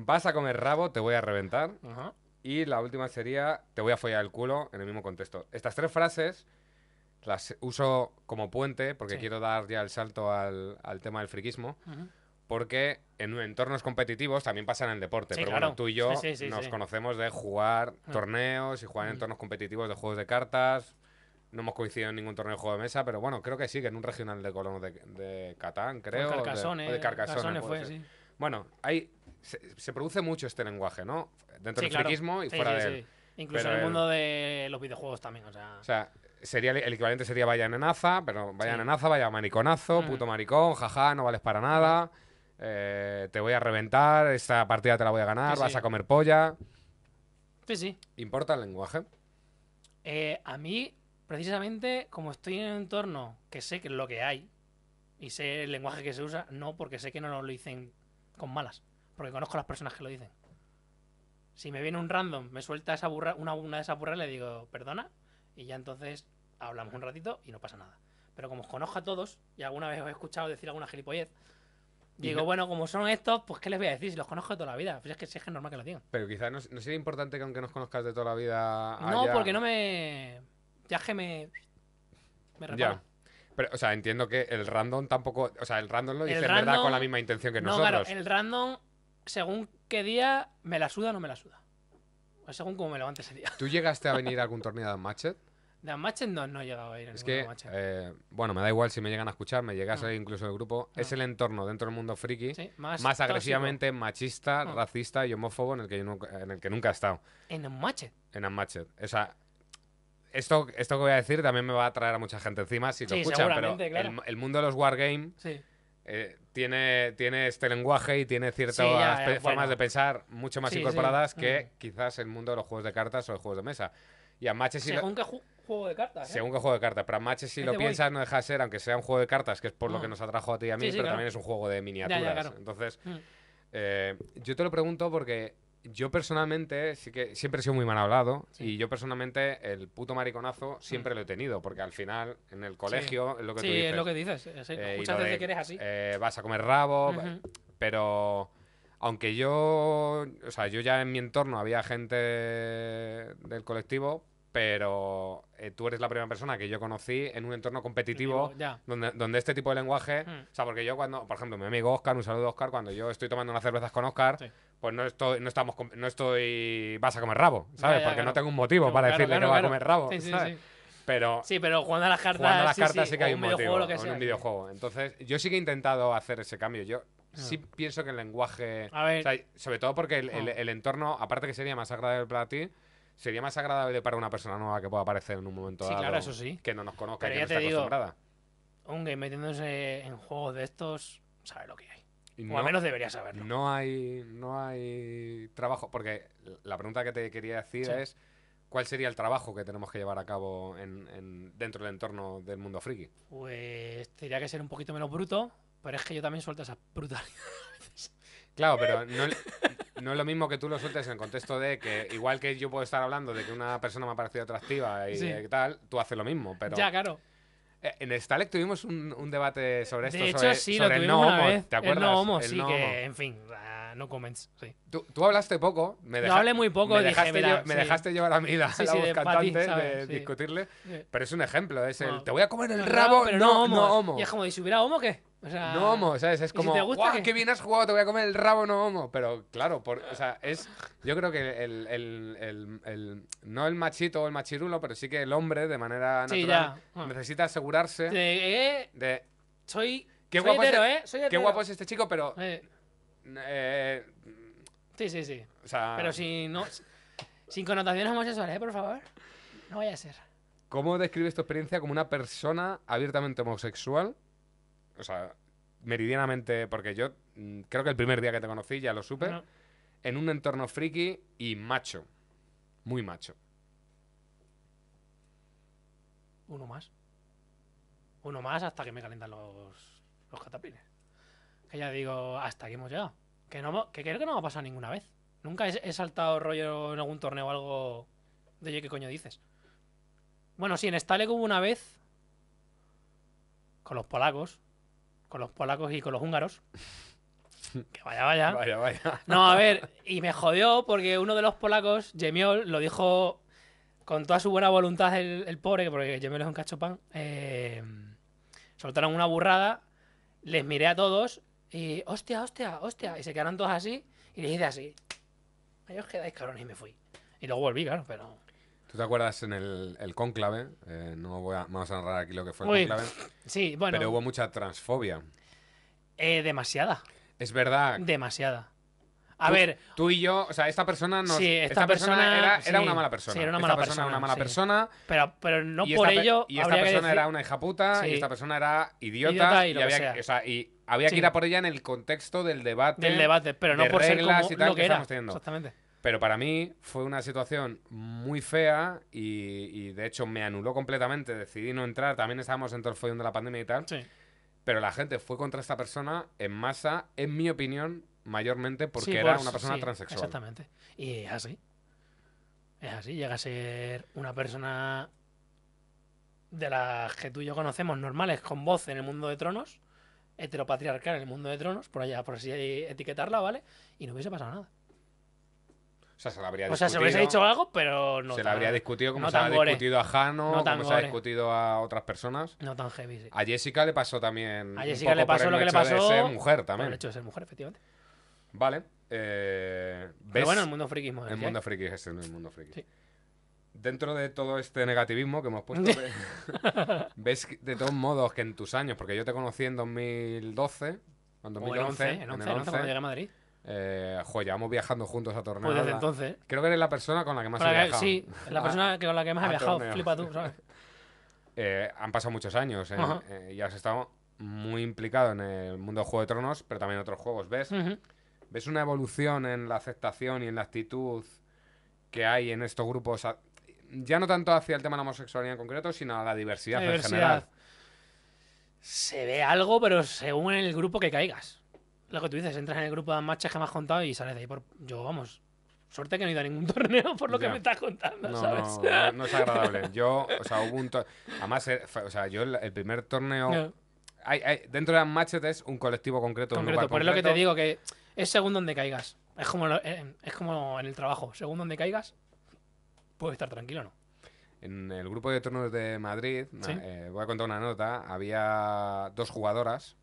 Vas a comer rabo, te voy a reventar. Y la última sería, te voy a follar el culo en el mismo contexto. Estas tres frases las uso como puente porque quiero dar ya el salto al, al tema del friquismo. Porque en entornos competitivos también pasa en el deporte. pero bueno, tú y yo nos conocemos de jugar ah. torneos y jugar en entornos competitivos de juegos de cartas. No hemos coincidido en ningún torneo de juego de mesa, pero bueno, creo que sí, que en un regional de Colón de, de Catán, creo. de, Carcassones. de fue, bueno, hay se, produce mucho este lenguaje, ¿no? Dentro del claro. y fuera de él. Incluso en el mundo de los videojuegos también, o sea... sería, el equivalente sería vaya nenaza, pero vaya naza vaya mariconazo, mm. puto maricón, jaja, no vales para nada, mm. eh, te voy a reventar, esta partida te la voy a ganar, vas a comer polla... Sí, sí. ¿Importa el lenguaje? Eh, a mí, precisamente, como estoy en un entorno que sé que es lo que hay y sé el lenguaje que se usa, no porque sé que no lo dicen con malas porque conozco a las personas que lo dicen. Si me viene un random, me suelta esa burra, una, de esas burras, le digo, perdona, y ya entonces hablamos un ratito y no pasa nada. Pero como os conozco a todos, y alguna vez os he escuchado decir alguna gilipollez, Digo, bueno, como son estos, pues ¿qué les voy a decir? Si los conozco de toda la vida. Pues es que es que es normal que lo digan. Pero quizás no, sería importante que aunque nos conozcas de toda la vida. No, porque no me. Ya que me. Me reparo. Pero, o sea, entiendo que el random tampoco. O sea, el random lo dice verdad con la misma intención que no, Claro, el random según qué día me la suda o no me la suda. O pues según cómo me levante ese día. ¿Tú llegaste a venir a algún torneo de Unmatched? De no, no he llegado a ir. es que, eh, bueno, me da igual si me llegan a escuchar, me llegas ah. a incluso el grupo. Ah. Es el entorno dentro del mundo friki más, agresivamente machista, ah. racista y homófobo en el, que nunca, en el que nunca he estado. ¿En Unmatched? En Unmatched. O esto, esto que voy a decir también me va a traer a mucha gente encima si lo escuchan, pero el, mundo de los wargames. Sí eh, tiene, tiene este lenguaje y tiene ciertas formas de pensar mucho más incorporadas que mm. quizás el mundo de los juegos de cartas o de juegos de mesa. Y a Matches Según lo... juego de cartas. ¿eh? Según qué juego de cartas. Pero a Matches, si lo piensas, no deja de ser, aunque sea un juego de cartas, que es por lo mm. que nos atrajo a ti y a mí, pero también es un juego de miniaturas. Entonces, mm. eh, yo te lo pregunto porque yo personalmente, sí que siempre he sido muy mal hablado y yo personalmente el puto mariconazo mm. siempre lo he tenido, porque al final en el colegio es lo que tú dices. es lo que dices. Eh, muchas veces que eres así. Eh, vas a comer rabo, eh, pero aunque yo, o sea, yo ya en mi entorno había gente del colectivo, pero tú eres la primera persona que yo conocí en un entorno competitivo donde, este tipo de lenguaje, mm. o sea, porque yo cuando, por ejemplo, mi amigo Oscar, un saludo a Oscar, cuando yo estoy tomando unas cervezas con Oscar, pues no estoy, no estamos, no estoy, vas a comer rabo, ¿sabes? Porque no tengo un motivo para decirle que va a comer rabo, sí, ¿sabes? Sí, Pero sí, pero jugando a las cartas, las sí, que hay un, motivo, que en un videojuego. Entonces, yo sí que he intentado hacer ese cambio. Yo ah. sí pienso que el lenguaje. A ver. sobre todo porque ah. el, entorno, aparte que sería más agradable para ti, sería más agradable para una persona nueva que pueda aparecer en un momento sí, claro, eso sí. Que no nos conozca y que ya te digo, Un game metiéndose en juegos de estos, sabe lo que hay o al menos debería saberlo. No hay, no hay trabajo, porque la pregunta que te quería decir es, ¿cuál sería el trabajo que tenemos que llevar a cabo en, dentro del entorno del mundo friki? Pues tendría que ser un poquito menos bruto, pero es que yo también suelto esas brutalidades. Claro, pero no, es lo mismo que tú lo sueltes en el contexto de que, igual que yo puedo estar hablando de que una persona me ha parecido atractiva y, y tal, tú haces lo mismo, pero... Ya, claro. Eh, en Stalek tuvimos un, debate sobre esto. De hecho, sobre, sí, sobre lo tuvimos no una vez. ¿Te acuerdas? El no homo, sí, que, en fin, ah, no comments, Tú, hablaste poco. Me Yo hablé muy poco. Me dejaste, llevar a mí la, sí, la voz cantante de discutirle. Pero es un ejemplo. Es el, te voy a comer el rabo, no, no, homo. Y es como, ¿y si hubiera homo qué? no homo, ¿sabes? Es como, gusta, ¡guau, qué bien has jugado! Te voy a comer el rabo no homo. Pero claro, o sea, es, yo creo que el, no el machito o el machirulo, pero sí que el hombre de manera natural necesita asegurarse eh, de... E, eh, soy, qué, guapo qué guapo es este chico, pero... sí, eh, sí, sí. pero si sin connotaciones homosexuales, eh, por favor. No vaya a ser. ¿Cómo describes tu experiencia como una persona abiertamente homosexual? o sea, meridianamente, porque yo mm, creo que el primer día que te conocí ya lo supe, en un entorno friki y macho, muy macho. Uno más. Uno más hasta que me calentan los, catapines. Que ya digo, hasta aquí hemos llegado. Que, no, que creo que no va ha pasado ninguna vez. Nunca he, saltado rollo en algún torneo o algo de yo ¿qué coño dices? Bueno, sí, en Stalek hubo una vez con los polacos, con los polacos y con los húngaros. Que vaya, vaya. Vaya, vaya. No, a ver, y me jodió porque uno de los polacos, Gemiol, lo dijo con toda su buena voluntad el, pobre, porque Gemiol es un cachopán. Eh, soltaron una burrada, les miré a todos y, hostia, hostia, hostia. Y se quedaron todos así y les dije así. Ahí os quedáis, cabrones, y me fui. Y luego volví, claro, pero. ¿Tú te acuerdas en el, cónclave? Eh, no voy a, vamos a narrar aquí lo que fue el cónclave. Sí, bueno. Pero hubo mucha transfobia. Eh, demasiada. Es verdad. Demasiada. A ver. Tú y yo, o sea, esta persona no. Sí, esta, persona, era, una mala persona. Sí, era una mala esta persona. era una mala persona. Pero, pero no por ello. Y esta persona era una hija puta, y esta persona era idiota. y, había, que había que ir a por ella en el contexto del debate. Del debate, pero no por ser como lo que, que era. Exactamente. Pero para mí fue una situación muy fea y, de hecho me anuló completamente. Decidí no entrar. También estábamos dentro del de la pandemia y tal. Pero la gente fue contra esta persona en masa, en mi opinión, mayormente porque era una persona transexual. Exactamente. Y es así. Es así. Llega a ser una persona de las que tú y yo conocemos normales, con voz en el mundo de tronos, heteropatriarcal en el mundo de tronos, por allá, por así etiquetarla, ¿vale? Y no hubiese pasado nada. O sea, se le habría discutido. O sea, hubiese dicho algo, pero no. Se la habría discutido como se ha discutido a Jano, como se ha discutido a otras personas. No tan heavy, sí. A Jessica le pasó también. A Jessica le pasó lo que le pasó. ser mujer también. Por el hecho de ser mujer, efectivamente. Vale. Eh, pero bueno, el mundo frikismo. es El mundo friki es ¿eh? el mundo friki. Dentro de todo este negativismo que hemos puesto, ves <laughs> de todos modos que en tus años, porque yo te conocí en 2012, en 2011, o en 2011, cuando llegué a Madrid. Eh, jo, llevamos viajando juntos a torneos. Pues desde entonces. ¿eh? Creo que eres la persona con la que más he viajado. Sí, la <laughs> persona con la que más he viajado. Flipa tú, ¿sabes? <laughs> Eh, han pasado muchos años. Eh, eh, y has estado muy implicado en el mundo del Juego de Tronos, pero también en otros juegos. ¿Ves? ¿Ves una evolución en la aceptación y en la actitud que hay en estos grupos? Ya no tanto hacia el tema de la homosexualidad en concreto, sino a la diversidad, la diversidad. en general. Se ve algo, pero según el grupo que caigas lo que tú dices, entras en el grupo de matches que me has contado y sales de ahí por. Yo, vamos. Suerte que no he ido a ningún <laughs> torneo por lo que me estás contando, ¿sabes? No, no, es agradable. Yo, o sea, hubo un Además, eh, o sea, yo el primer torneo. dentro de las es un colectivo concreto. concreto un por lo que te digo, que es según donde caigas. Es como, eh, es como en el trabajo. Según donde caigas, puedes estar tranquilo, o ¿no? En el grupo de torneos de Madrid, eh, voy a contar una nota, había dos jugadoras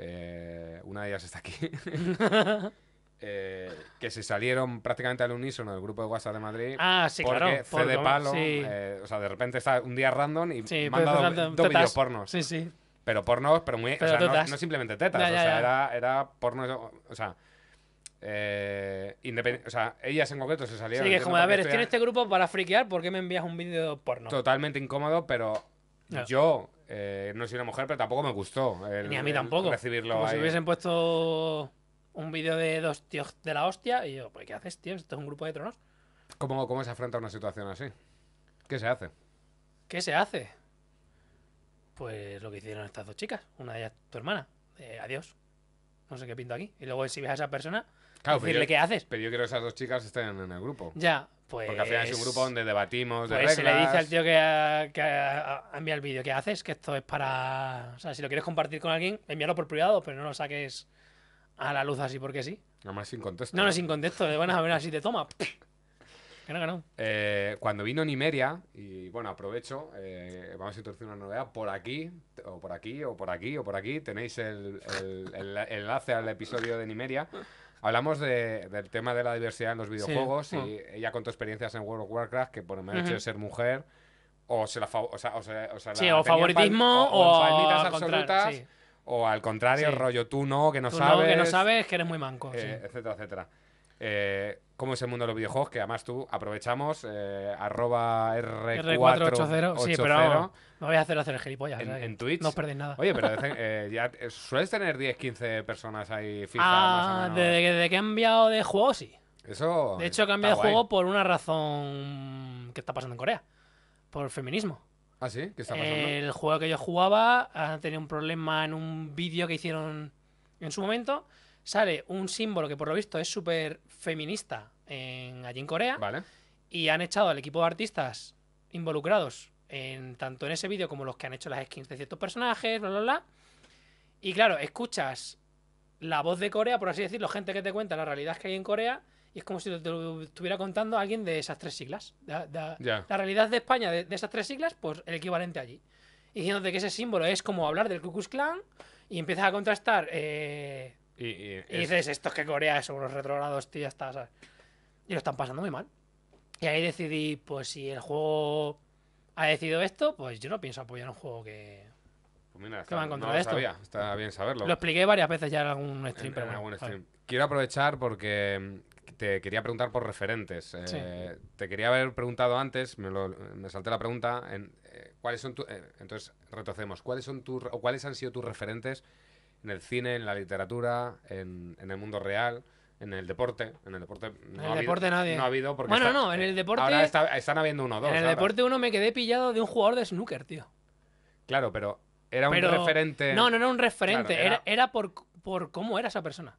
eh, una de ellas está aquí. <laughs> Eh, que se salieron prácticamente al unísono del grupo de WhatsApp de Madrid. Ah, sí, porque claro. Porque palo. Eh, o sea, de repente está un día random y sí, manda dos, pornos. Sí, sí. Pero pornos, pero muy. o sea, no, simplemente tetas. o sea, era, porno. O sea. o sea, ellas en concreto se salieron. Sí, es como, a ver, estoy en este grupo para friquear, ¿por qué me envías un vídeo porno? Totalmente incómodo, pero yo eh, no soy una mujer, pero tampoco me gustó. Ni a mí tampoco. Recibirlo Como si hubiesen puesto un vídeo de dos tíos de la hostia y yo, pues ¿qué haces, tío? Esto es un grupo de tronos. ¿Cómo, se afronta una situación así? ¿Qué se hace? ¿Qué se hace? Pues lo que hicieron estas dos chicas. Una de ellas, tu hermana. Eh, adiós. No sé qué pinto aquí. Y luego si ves a esa persona, decirle qué haces. Pero yo quiero que esas dos chicas estén en el grupo. Ya, porque al final es un grupo pues, donde debatimos de se pues, le dice al tío que envía el vídeo que haces, que esto es para... O sea, si lo quieres compartir con alguien, envíalo por privado, pero no lo saques a la luz así porque sí. Nada más sin contexto. No, no, sin contexto. De buenas a ver así, te toma. <laughs> Que no, que no. Eh, cuando vino Nimeria, y bueno, aprovecho, eh, vamos a introducir una novedad. Por aquí, o por aquí, o por aquí, o por aquí, tenéis el enlace al episodio de Nimeria. Hablamos del tema de la diversidad en los videojuegos y mm. ella ella tu experiencias en World of Warcraft que por lo hecho de ser mujer o se la, o sea, o favoritismo o, absolutas o al contrario, el rollo tú no, que no sabes. No, que no sabes, que eres muy manco. Eh, etcétera, etcétera. Eh, cómo es el mundo de los videojuegos, que además tú aprovechamos, eh, arroba R480. Sí, pero no voy a hacer el gilipollas. En, Twitch. No os nada. Oye, pero <laughs> eh, sueles tener 10, 15 personas ahí fijas. Ah, desde que, he cambiado de juego, sí. Eso. De hecho, he cambiado de juego por una razón que está pasando en Corea: por el feminismo. Ah, sí, ¿qué está pasando? El juego que yo jugaba ha ah, tenido un problema en un vídeo que hicieron en su momento. Sale un símbolo que por lo visto es súper feminista allí en Corea. Y han echado al equipo de artistas involucrados en, tanto en ese vídeo como los que han hecho las skins de ciertos personajes, bla, bla, bla. Y claro, escuchas la voz de Corea, por así decirlo, gente que te cuenta la realidad que hay en Corea. Y es como si te lo estuviera contando alguien de esas tres siglas. La realidad de España de, esas tres siglas, pues el equivalente allí. Y diciéndote que ese símbolo es como hablar del Ku Klux Klan y empiezas a contrastar eh, y, dices, es... estos que Corea son unos retrogrados, tío, ya está, ¿sabes? Y lo están pasando muy mal. Y ahí decidí, pues si el juego ha decidido esto, pues yo no pienso apoyar un juego que, pues está, va en contra de esto. está bien saberlo. Lo expliqué varias veces ya en algún stream. pero bueno, stream. Quiero aprovechar porque mm, te quería preguntar por referentes. Eh, te quería haber preguntado antes, me, salté la pregunta, en, eh, ¿cuáles son eh, entonces retrocedemos, ¿cuáles son tus o cuáles han sido tus referentes en el cine, en la literatura, en, en el mundo real en el deporte. En el deporte no, ha, habido, nadie. no ha habido. Porque bueno, no, en el eh, deporte. Ahora están habiendo uno o dos. En el deporte uno me quedé pillado de un jugador de snooker, tío. Claro, pero era un referente. No, no era un referente. era... era, por, por cómo era esa persona.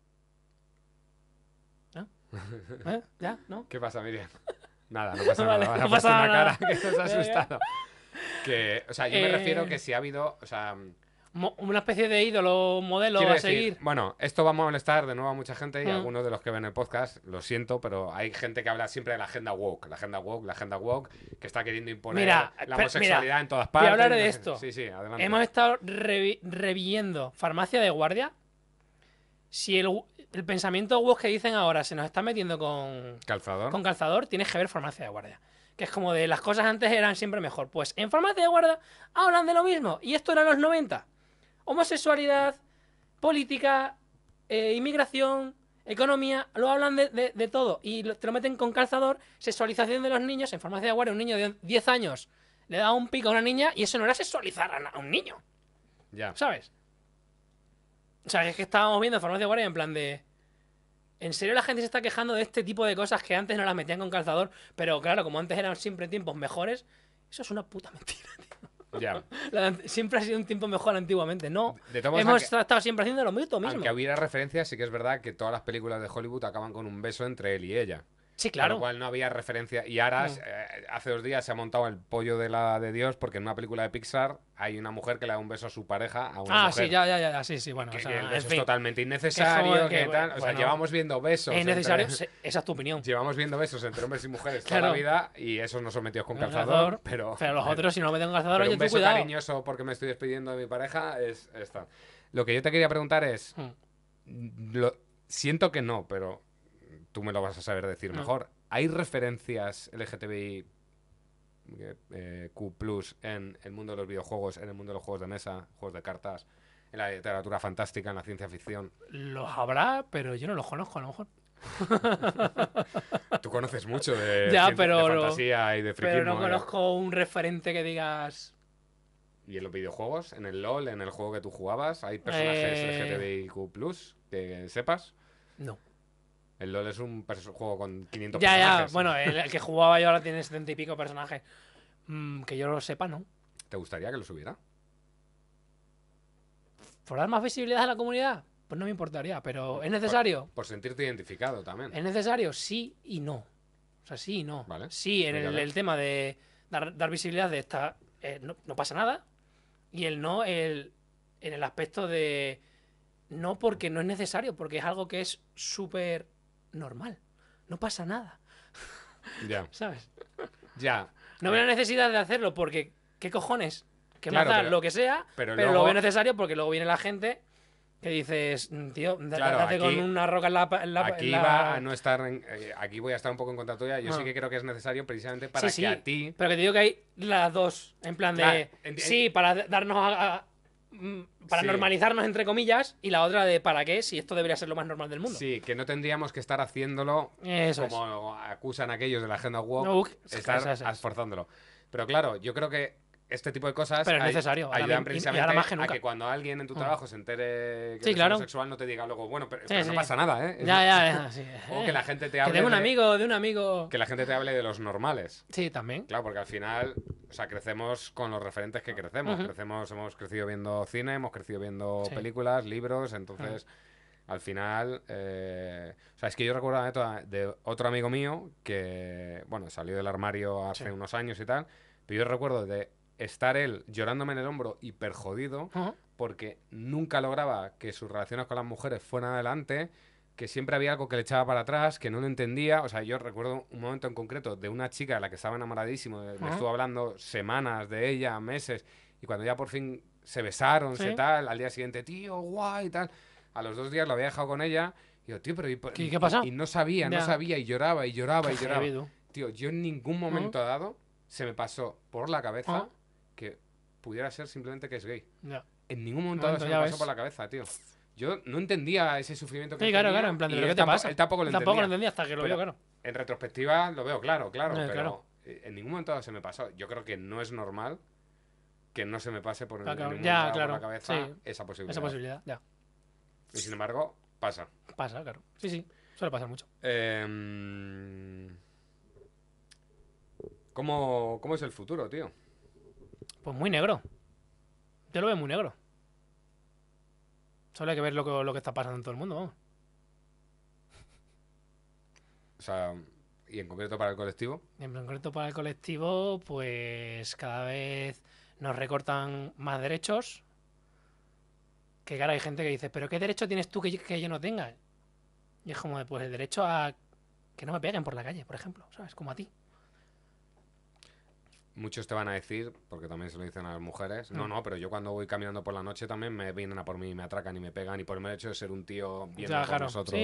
¿Ah? <laughs> ¿Eh? ¿Ya? ¿No? ¿Qué pasa, Miriam? Nada, no pasa <laughs> nada. No pasa nada. Una cara que nos ha asustado. que, o sea, yo me eh, refiero que si ha habido. O sea una especie de ídolo, modelo a seguir. Bueno, esto va a molestar de nuevo a mucha gente y algunos de los que ven el podcast, lo siento, pero hay gente que habla siempre de la agenda woke, la agenda woke, la agenda woke, que está queriendo imponer la homosexualidad en todas partes. Y hablar de esto. Sí, sí, adelante. Hemos estado reviendo farmacia de guardia. Si el, pensamiento woke que dicen ahora se nos está metiendo con calzador, con calzador tienes que ver farmacia de guardia que es como de las cosas antes eran siempre mejor. Pues en farmacia de guardia hablan de lo mismo. Y esto era en los 90 homosexualidad, política, eh, inmigración, economía, lo hablan de, todo y te lo meten con calzador, sexualización de los niños, en farmacia de guardia, un niño de 10 años le da un pico a una niña y eso no era sexualizar a, un niño. Ya. ¿Sabes? O sea, es que estábamos viendo en farmacia de guardia en plan de... ¿En serio la gente se está quejando de este tipo de cosas que antes no las metían con calzador? Pero claro, como antes eran siempre tiempos mejores, eso es una puta mentira, tío. Ya. <laughs> siempre ha sido un tiempo mejor antiguamente, ¿no? hemos estado siempre haciendo lo mismo. Aunque hubiera referencias, sí que es verdad que todas las películas de Hollywood acaban con un beso entre él y ella. Sí, claro. Lo cual no había referencia. Y ahora eh, hace dos días se ha montado el pollo de la de Dios porque en una película de Pixar hay una mujer que le da un beso a su pareja a una ah, sí, ya, ya, ya, sí, sí, bueno. es totalmente innecesario, tal. sea, llevamos viendo besos. Es necesario, <laughs> esa es tu opinión. Llevamos viendo besos entre hombres y mujeres toda la vida y esos no son metidos con calzador, pero, los <laughs> otros, si no meten calzador, yo un beso cariñoso porque me estoy despidiendo de mi pareja es Lo que yo te quería preguntar es. Hmm. Lo, siento que no, pero tú me lo vas a saber decir mm. mejor. ¿Hay referencias LGTBI eh, Q en el mundo de los videojuegos, en el mundo de los juegos de mesa, juegos de cartas, en la literatura fantástica, en la ciencia ficción? Los habrá, pero yo no los conozco a lo mejor. <laughs> tú conoces mucho de, <laughs> ya, pero de fantasía y de frikismo. Pero no conozco un referente que digas... ¿Y en los videojuegos? ¿En el LOL? ¿En el juego que tú jugabas? ¿Hay personajes eh. LGTBIQ que sepas? No. El LOL es un juego con 500 personajes. Ya, bueno, el, que jugaba yo ahora tiene 70 y pico personajes. Mm, que yo lo sepa, ¿no? ¿Te gustaría que lo subiera? ¿Por dar más visibilidad a la comunidad? Pues no me importaría, pero ¿es necesario? Por, sentirte identificado también. ¿Es necesario? Sí y no. O sea, sí y no. Vale. Sí, en el, tema de dar, visibilidad de esta. Eh, no, pasa nada. Y el no, en el aspecto de. No porque no es necesario, porque es algo que es súper normal, no pasa nada. Ya. <laughs> ¿Sabes? Ya. No veo la necesidad de hacerlo porque, ¿qué cojones? Que claro, lo que sea, pero, lo veo necesario porque luego viene la gente que dices, mm, tío, claro, con una roca en la... aquí a no estar... Eh, aquí voy a estar un poco en contacto ya Yo sí ah. que creo que es necesario precisamente para que a ti... Pero que te digo que hay las dos, en plan de... sí, para darnos a, Mm, para normalizarnos, entre comillas, y la otra de para qué, si esto debería ser lo más normal del mundo. Sí, que no tendríamos que estar haciéndolo eso como acusan aquellos de la agenda woke, estar esforzándolo. Pero claro, yo creo que este tipo de cosas ayudan precisamente que a que cuando alguien en tu mm. trabajo se entere que eres homosexual no te diga luego, bueno, pero, no pasa nada, ¿eh? <laughs> O que la gente te hable. de un amigo, de un amigo. Que la gente te hable de los normales. Sí, también. Claro, porque al final, o sea, crecemos con los referentes que crecemos. hemos crecido viendo cine, hemos crecido viendo películas, libros, entonces. Al final, eh, o sea, es que yo recuerdo de otro amigo mío que, bueno, salió del armario hace unos años y tal, pero yo recuerdo de estar él llorándome en el hombro y perjodido porque nunca lograba que sus relaciones con las mujeres fueran adelante, que siempre había algo que le echaba para atrás, que no lo entendía. O sea, yo recuerdo un momento en concreto de una chica de la que estaba enamoradísimo, Me estuvo hablando semanas de ella, meses, y cuando ya por fin se besaron, se tal, al día siguiente, tío, guay, tal. A los dos días lo había dejado con ella. Y yo, tío, pero ¿y, ¿Qué, qué Y, no sabía, no sabía, y lloraba, y lloraba, y lloraba. Tío, yo en ningún momento dado se me pasó por la cabeza que pudiera ser simplemente que es gay. En ningún momento se me pasó por la cabeza, tío. Yo no entendía ese sufrimiento que sí, claro, claro, en plan, ¿pero te pasa? Él tampoco lo entendía. Tampoco lo entendía hasta que lo veo, claro. En retrospectiva lo veo claro, claro, pero eh, en ningún momento se me pasó. Yo creo que no es normal que no se me pase por, la cabeza esa posibilidad. Esa posibilidad, ya. Y sin embargo, pasa. Pasa, claro. Sí, sí, suele pasar mucho. Em, ¿cómo, ¿Cómo es el futuro, tío? Pues muy negro. Yo lo veo muy negro. Solo hay que ver lo que, está pasando en todo el mundo, O sea, ¿y en concreto para el colectivo? En concreto para el colectivo, pues cada vez nos recortan más derechos. Que cara hay gente que dice, ¿pero qué derecho tienes tú que yo, no tenga? Y es como, pues el derecho a que no me peguen por la calle, por ejemplo, ¿sabes? Como a ti. Muchos te van a decir, porque también se lo dicen a las mujeres, no, mm. no, pero yo cuando voy caminando por la noche también me vienen a por mí, y me atracan y me pegan, y por el hecho de ser un tío bien a nosotros,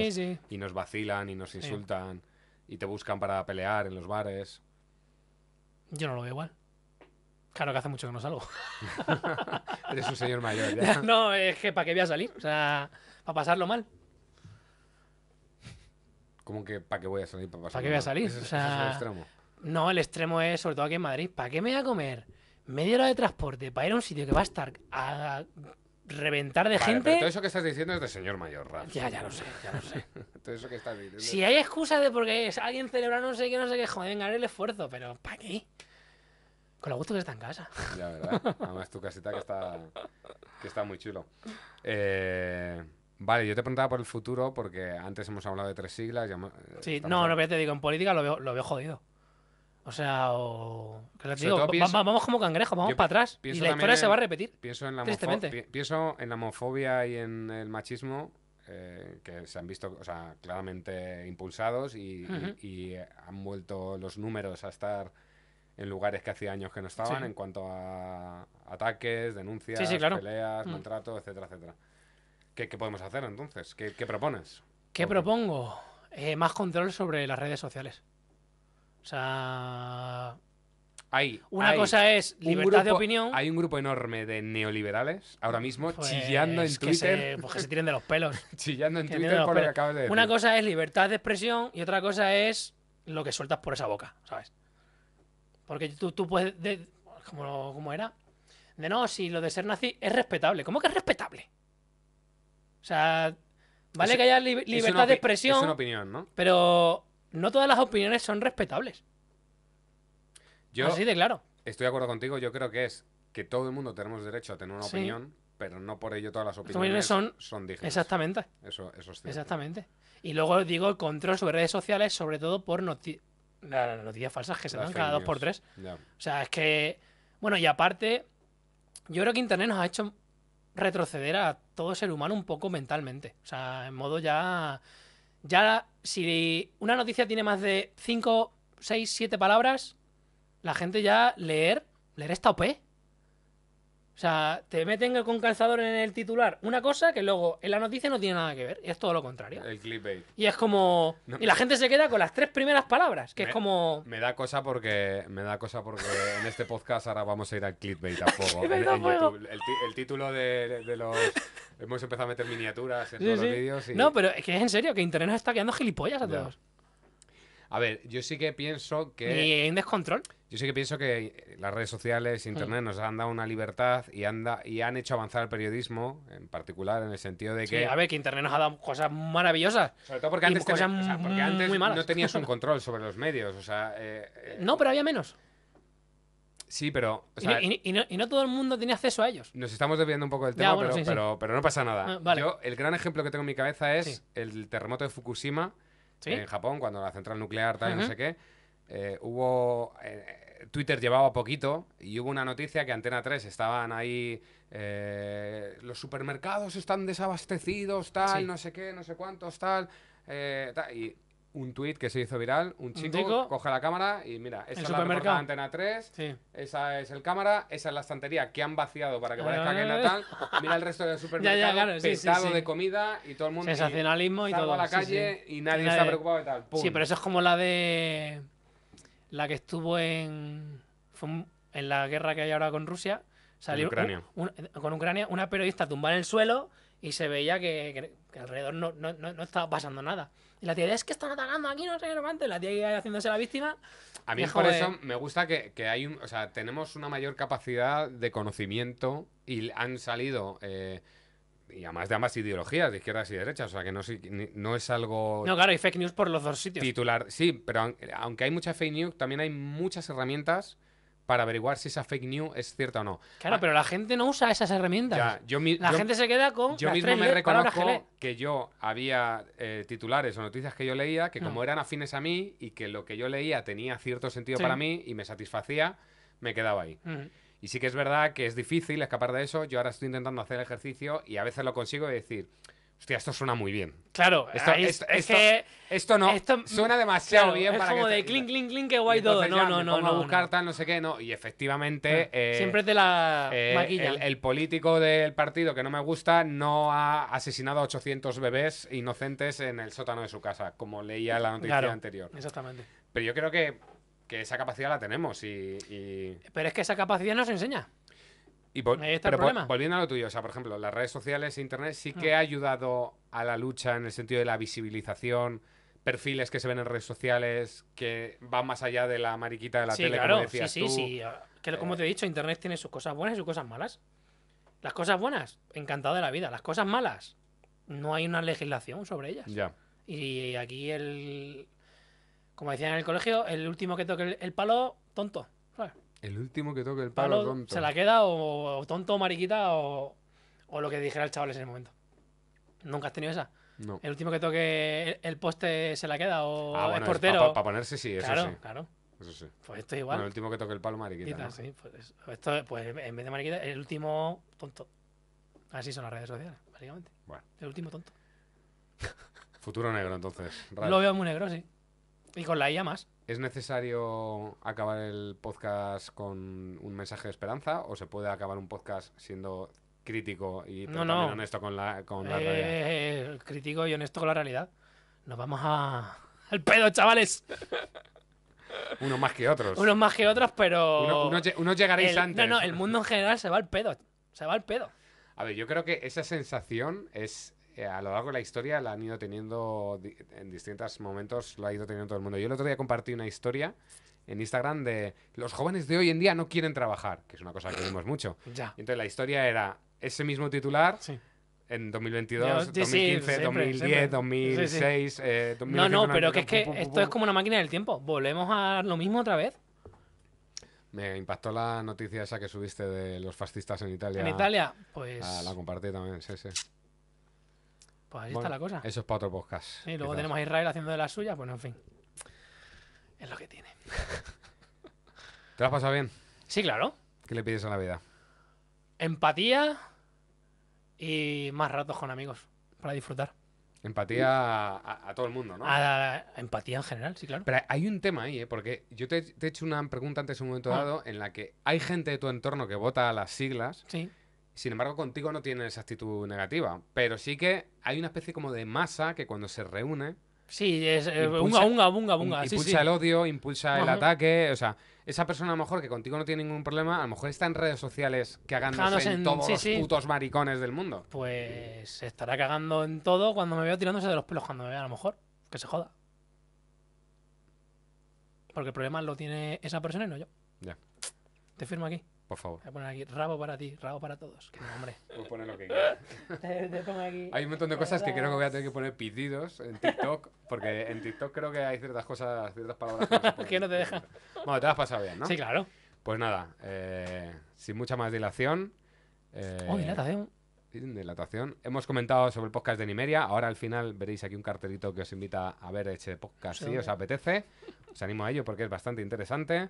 y nos vacilan y nos insultan, y te buscan para pelear en los bares. Yo no lo veo igual. Claro que hace mucho que no salgo. <laughs> Eres un señor mayor, ¿ya? <laughs> No, es que ¿para qué voy a salir? O sea, para pasarlo mal. ¿Cómo que para qué voy a salir? ¿Para, qué voy a salir? o sea, extremo. No, el extremo es, sobre todo aquí en Madrid, ¿para qué me voy a comer media hora de transporte para ir a un sitio que va a estar a reventar de gente. todo eso que estás diciendo es de señor mayor, Ya, ya lo sé, ya lo sé. <laughs> todo eso que estás diciendo. Si hay excusas de porque es alguien celebra no sé qué, no sé qué, joder, venga, el esfuerzo, pero ¿para qué? Con lo gusto que está en casa. La <laughs> verdad. Además, tu casita que está, que está muy chulo. Eh, vale, yo te preguntaba por el futuro porque antes hemos hablado de tres siglas. Eh, sí, no, no, pero te digo, en política lo veo, lo veo jodido. O sea, o... vamos como cangrejo, vamos para atrás. Y la historia se va a repetir. Pienso en, la homofobia y en el machismo eh, que se han visto claramente impulsados y, han vuelto los números a estar en lugares que hacía años que no estaban en cuanto a ataques, denuncias, peleas, contratos, mm. etcétera, etcétera. ¿Qué, podemos hacer entonces? ¿Qué, propones? ¿Qué propongo? Eh, más control sobre las redes sociales. O sea. Hay, una cosa es libertad de opinión. Hay un grupo enorme de neoliberales ahora mismo pues chillando en Twitter. porque que se tiren de los pelos. <laughs> chillando en Twitter por lo que acabas de decir. Una cosa es libertad de expresión y otra cosa es lo que sueltas por esa boca, ¿sabes? Porque tú, tú puedes. ¿Cómo como, era? De no, si lo de ser nazi es respetable. ¿Cómo que es respetable? O sea, vale que haya libertad de expresión. opinión, ¿no? Pero no todas las opiniones son respetables. Yo de claro. Estoy de acuerdo contigo, yo creo que es que todo el mundo tenemos derecho a tener una opinión, pero no por ello todas las opiniones, son, son dignas. Exactamente. Eso, eso es cierto. Exactamente. Y luego digo el control sobre redes sociales, sobre todo por noticias falsas que se dan cada dos por tres. O sea, es que. Bueno, y aparte, yo creo que Internet nos ha hecho retroceder a todo ser humano un poco mentalmente. O sea, en modo ya ya, si una noticia tiene más de 5, 6, 7 palabras, la gente ya leer, leer esta OP. E. O sea, te meten con calzador en el titular una cosa que luego en la noticia no tiene nada que ver. Es todo lo contrario. El clickbait. Y es como. y la gente se queda con las tres primeras palabras, que es como. Me da cosa porque. Me da cosa porque en este podcast ahora vamos a ir al clickbait a fuego. <laughs> El, título de los. Hemos empezado a meter miniaturas en todos los vídeos. Y... No, pero es que es en serio, que Internet nos está quedando gilipollas a todos. A ver, yo sí que pienso que. ¿Y en descontrol? Yo sí que pienso que las redes sociales, Internet, nos han dado una libertad y, han y han hecho avanzar el periodismo, en particular, en el sentido de que. Sí, a ver, que Internet nos ha dado cosas maravillosas. Sobre todo porque antes, no tenías un <laughs> control sobre los medios. O sea, eh, eh, No, pero había menos. Sí, pero. y, no, todo el mundo tiene acceso a ellos. Nos estamos desviando un poco del tema, pero, no pasa nada. Ah, Yo, el gran ejemplo que tengo en mi cabeza es el terremoto de Fukushima en Japón, cuando la central nuclear, tal, no sé qué. Eh, hubo. Eh, Twitter llevaba poquito y hubo una noticia que Antena 3 estaban ahí. Eh, los supermercados están desabastecidos, tal, no sé qué, no sé cuántos, tal. tal y un tuit que se hizo viral, un chico, coge la cámara y mira, esa el es supermercado. la Antena 3, esa es el cámara, esa es la estantería que han vaciado para que parezca que es Natal, mira el resto del <laughs> supermercado ya, de comida y todo el mundo sensacionalismo y, y a la calle y nadie, se está preocupado de tal. Sí, pero eso es como la de la que estuvo en en la guerra que hay ahora con Rusia, salió Ucrania. Eh, con Ucrania una periodista tumbada en el suelo y se veía que, alrededor no estaba pasando nada. Y la tía, es que están atacando aquí, no sé qué, no La tía haciéndose la víctima. A mí por eso me gusta que, hay un. O sea, tenemos una mayor capacidad de conocimiento y han salido. Eh, y además de ambas ideologías, de izquierdas y derechas, o sea que no, no es algo... No, claro, hay fake news por los dos sitios. Titular, sí, pero aunque hay mucha fake news, también hay muchas herramientas para averiguar si esa fake news es cierta o no. Claro, ah. pero la gente no usa esas herramientas. la gente se queda con. Yo mismo me reconozco que yo había eh, titulares o noticias que yo leía que, como mm. eran afines a mí y que lo que yo leía tenía cierto sentido para mí y me satisfacía, me quedaba ahí. Mm. Y sí que es verdad que es difícil escapar de eso. Yo ahora estoy intentando hacer ejercicio y a veces lo consigo y decir Hostia, esto suena muy bien. Claro, esto, es, no suena demasiado bien es como de clink, clink, clink, qué guay todo. No, no, no, no. buscar tal, no sé qué, no. Y efectivamente. Eh, Siempre de la eh, maquilla. El, político del partido que no me gusta no ha asesinado a 800 bebés inocentes en el sótano de su casa, como leía la noticia anterior. Exactamente. Pero yo creo que, que esa capacidad la tenemos y, Pero es que esa capacidad no se enseña. Y volviendo a lo tuyo, o sea, por ejemplo, las redes sociales e internet sí mm. que ha ayudado a la lucha en el sentido de la visibilización, perfiles que se ven en redes sociales, que van más allá de la mariquita de la tele, claro, como sí, sí, Sí, que como eh. te he dicho, internet tiene sus cosas buenas y sus cosas malas. Las cosas buenas, encantada de la vida. Las cosas malas, no hay una legislación sobre ellas. Ya. Y aquí el como decían en el colegio, el último que toque el palo, tonto. El último que toque el palo, tonto. Se la queda o, o tonto, mariquita o, lo que dijera el chaval en ese momento. ¿Nunca has tenido esa? No. El último que toque el, poste se la queda o ah, portero. Para ponerse sí, eso claro, sí. Claro, Eso sí. Pues esto es igual. el último que toque el palo, mariquita. sí, pues, esto, pues en vez de mariquita, el último tonto. Así son las redes sociales, básicamente. Bueno. El último tonto. Futuro negro, entonces. Lo veo muy negro, sí. Y con la IA más. ¿Es necesario acabar el podcast con un mensaje de esperanza o se puede acabar un podcast siendo crítico y honesto con la, con la eh, realidad? Eh, crítico y honesto con la realidad. Nos vamos al pedo, chavales. <laughs> Unos más que otros. Unos más que otros, pero... Uno, llegaréis antes. No, no, el mundo en general se va al pedo. Se va al pedo. A ver, yo creo que esa sensación es eh, a lo largo de la historia la han ido teniendo en distintos momentos, lo ha ido teniendo todo el mundo. Yo el otro día compartí una historia en Instagram de los jóvenes de hoy en día no quieren trabajar, que es una cosa que vemos mucho. Ya. entonces la historia era ese mismo titular. en 2022, 2015, 2010, 2006, No, no, pero que es que esto es como una máquina del tiempo. ¿Volvemos a lo mismo otra vez? Me impactó la noticia esa que subiste de los fascistas en Italia. En Italia, pues... Ah, la compartí también, sí, sí. Pues ahí está la cosa. Eso es para otro podcast. Y luego tenemos a Israel haciendo de la suya, pues en fin. Es lo que tiene. ¿Te lo has pasado bien? Sí, claro. ¿Qué le pides a la vida? Empatía y más ratos con amigos para disfrutar. Empatía a, todo el mundo, ¿no? A, empatía en general, sí, claro. Pero hay un tema ahí, ¿eh? porque yo te, he hecho una pregunta antes en un momento ah. dado en la que hay gente de tu entorno que vota a las siglas. Sí. Sin embargo, contigo no tiene esa actitud negativa. Pero sí que hay una especie como de masa que cuando se reúne. Sí, es eh, impulsa, unga, unga, impulsa el odio, impulsa el ataque. O sea, esa persona a lo mejor que contigo no tiene ningún problema, a lo mejor está en redes sociales cagándose en, todos los putos maricones del mundo. Pues estará cagando en todo cuando me veo tirándose de los pelos cuando me vea, a lo mejor. Que se joda. Porque el problema lo tiene esa persona y no yo. Ya. Te firmo aquí. Por favor. rabo para ti, rabo para todos. hombre. lo que pongo aquí. Hay un montón de cosas que creo que voy a tener que poner pedidos en TikTok, porque en TikTok creo que hay ciertas cosas, ciertas palabras por <laughs> qué no te dejan. Bueno, te has pasado bien, ¿no? Sí, claro. Pues nada, eh, sin mucha más dilación. Eh, oh, dilatación. Hemos comentado sobre el podcast de Nimeria. Ahora al final veréis aquí un cartelito que os invita a ver este podcast si os apetece. Os animo a ello porque es bastante interesante.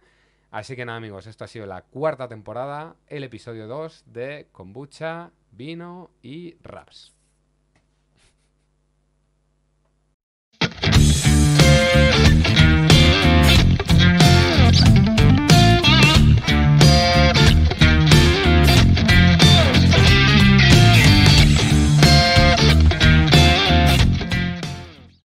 Así que nada, amigos, esto ha sido la cuarta temporada, el episodio 2 de Kombucha, Vino y Raps.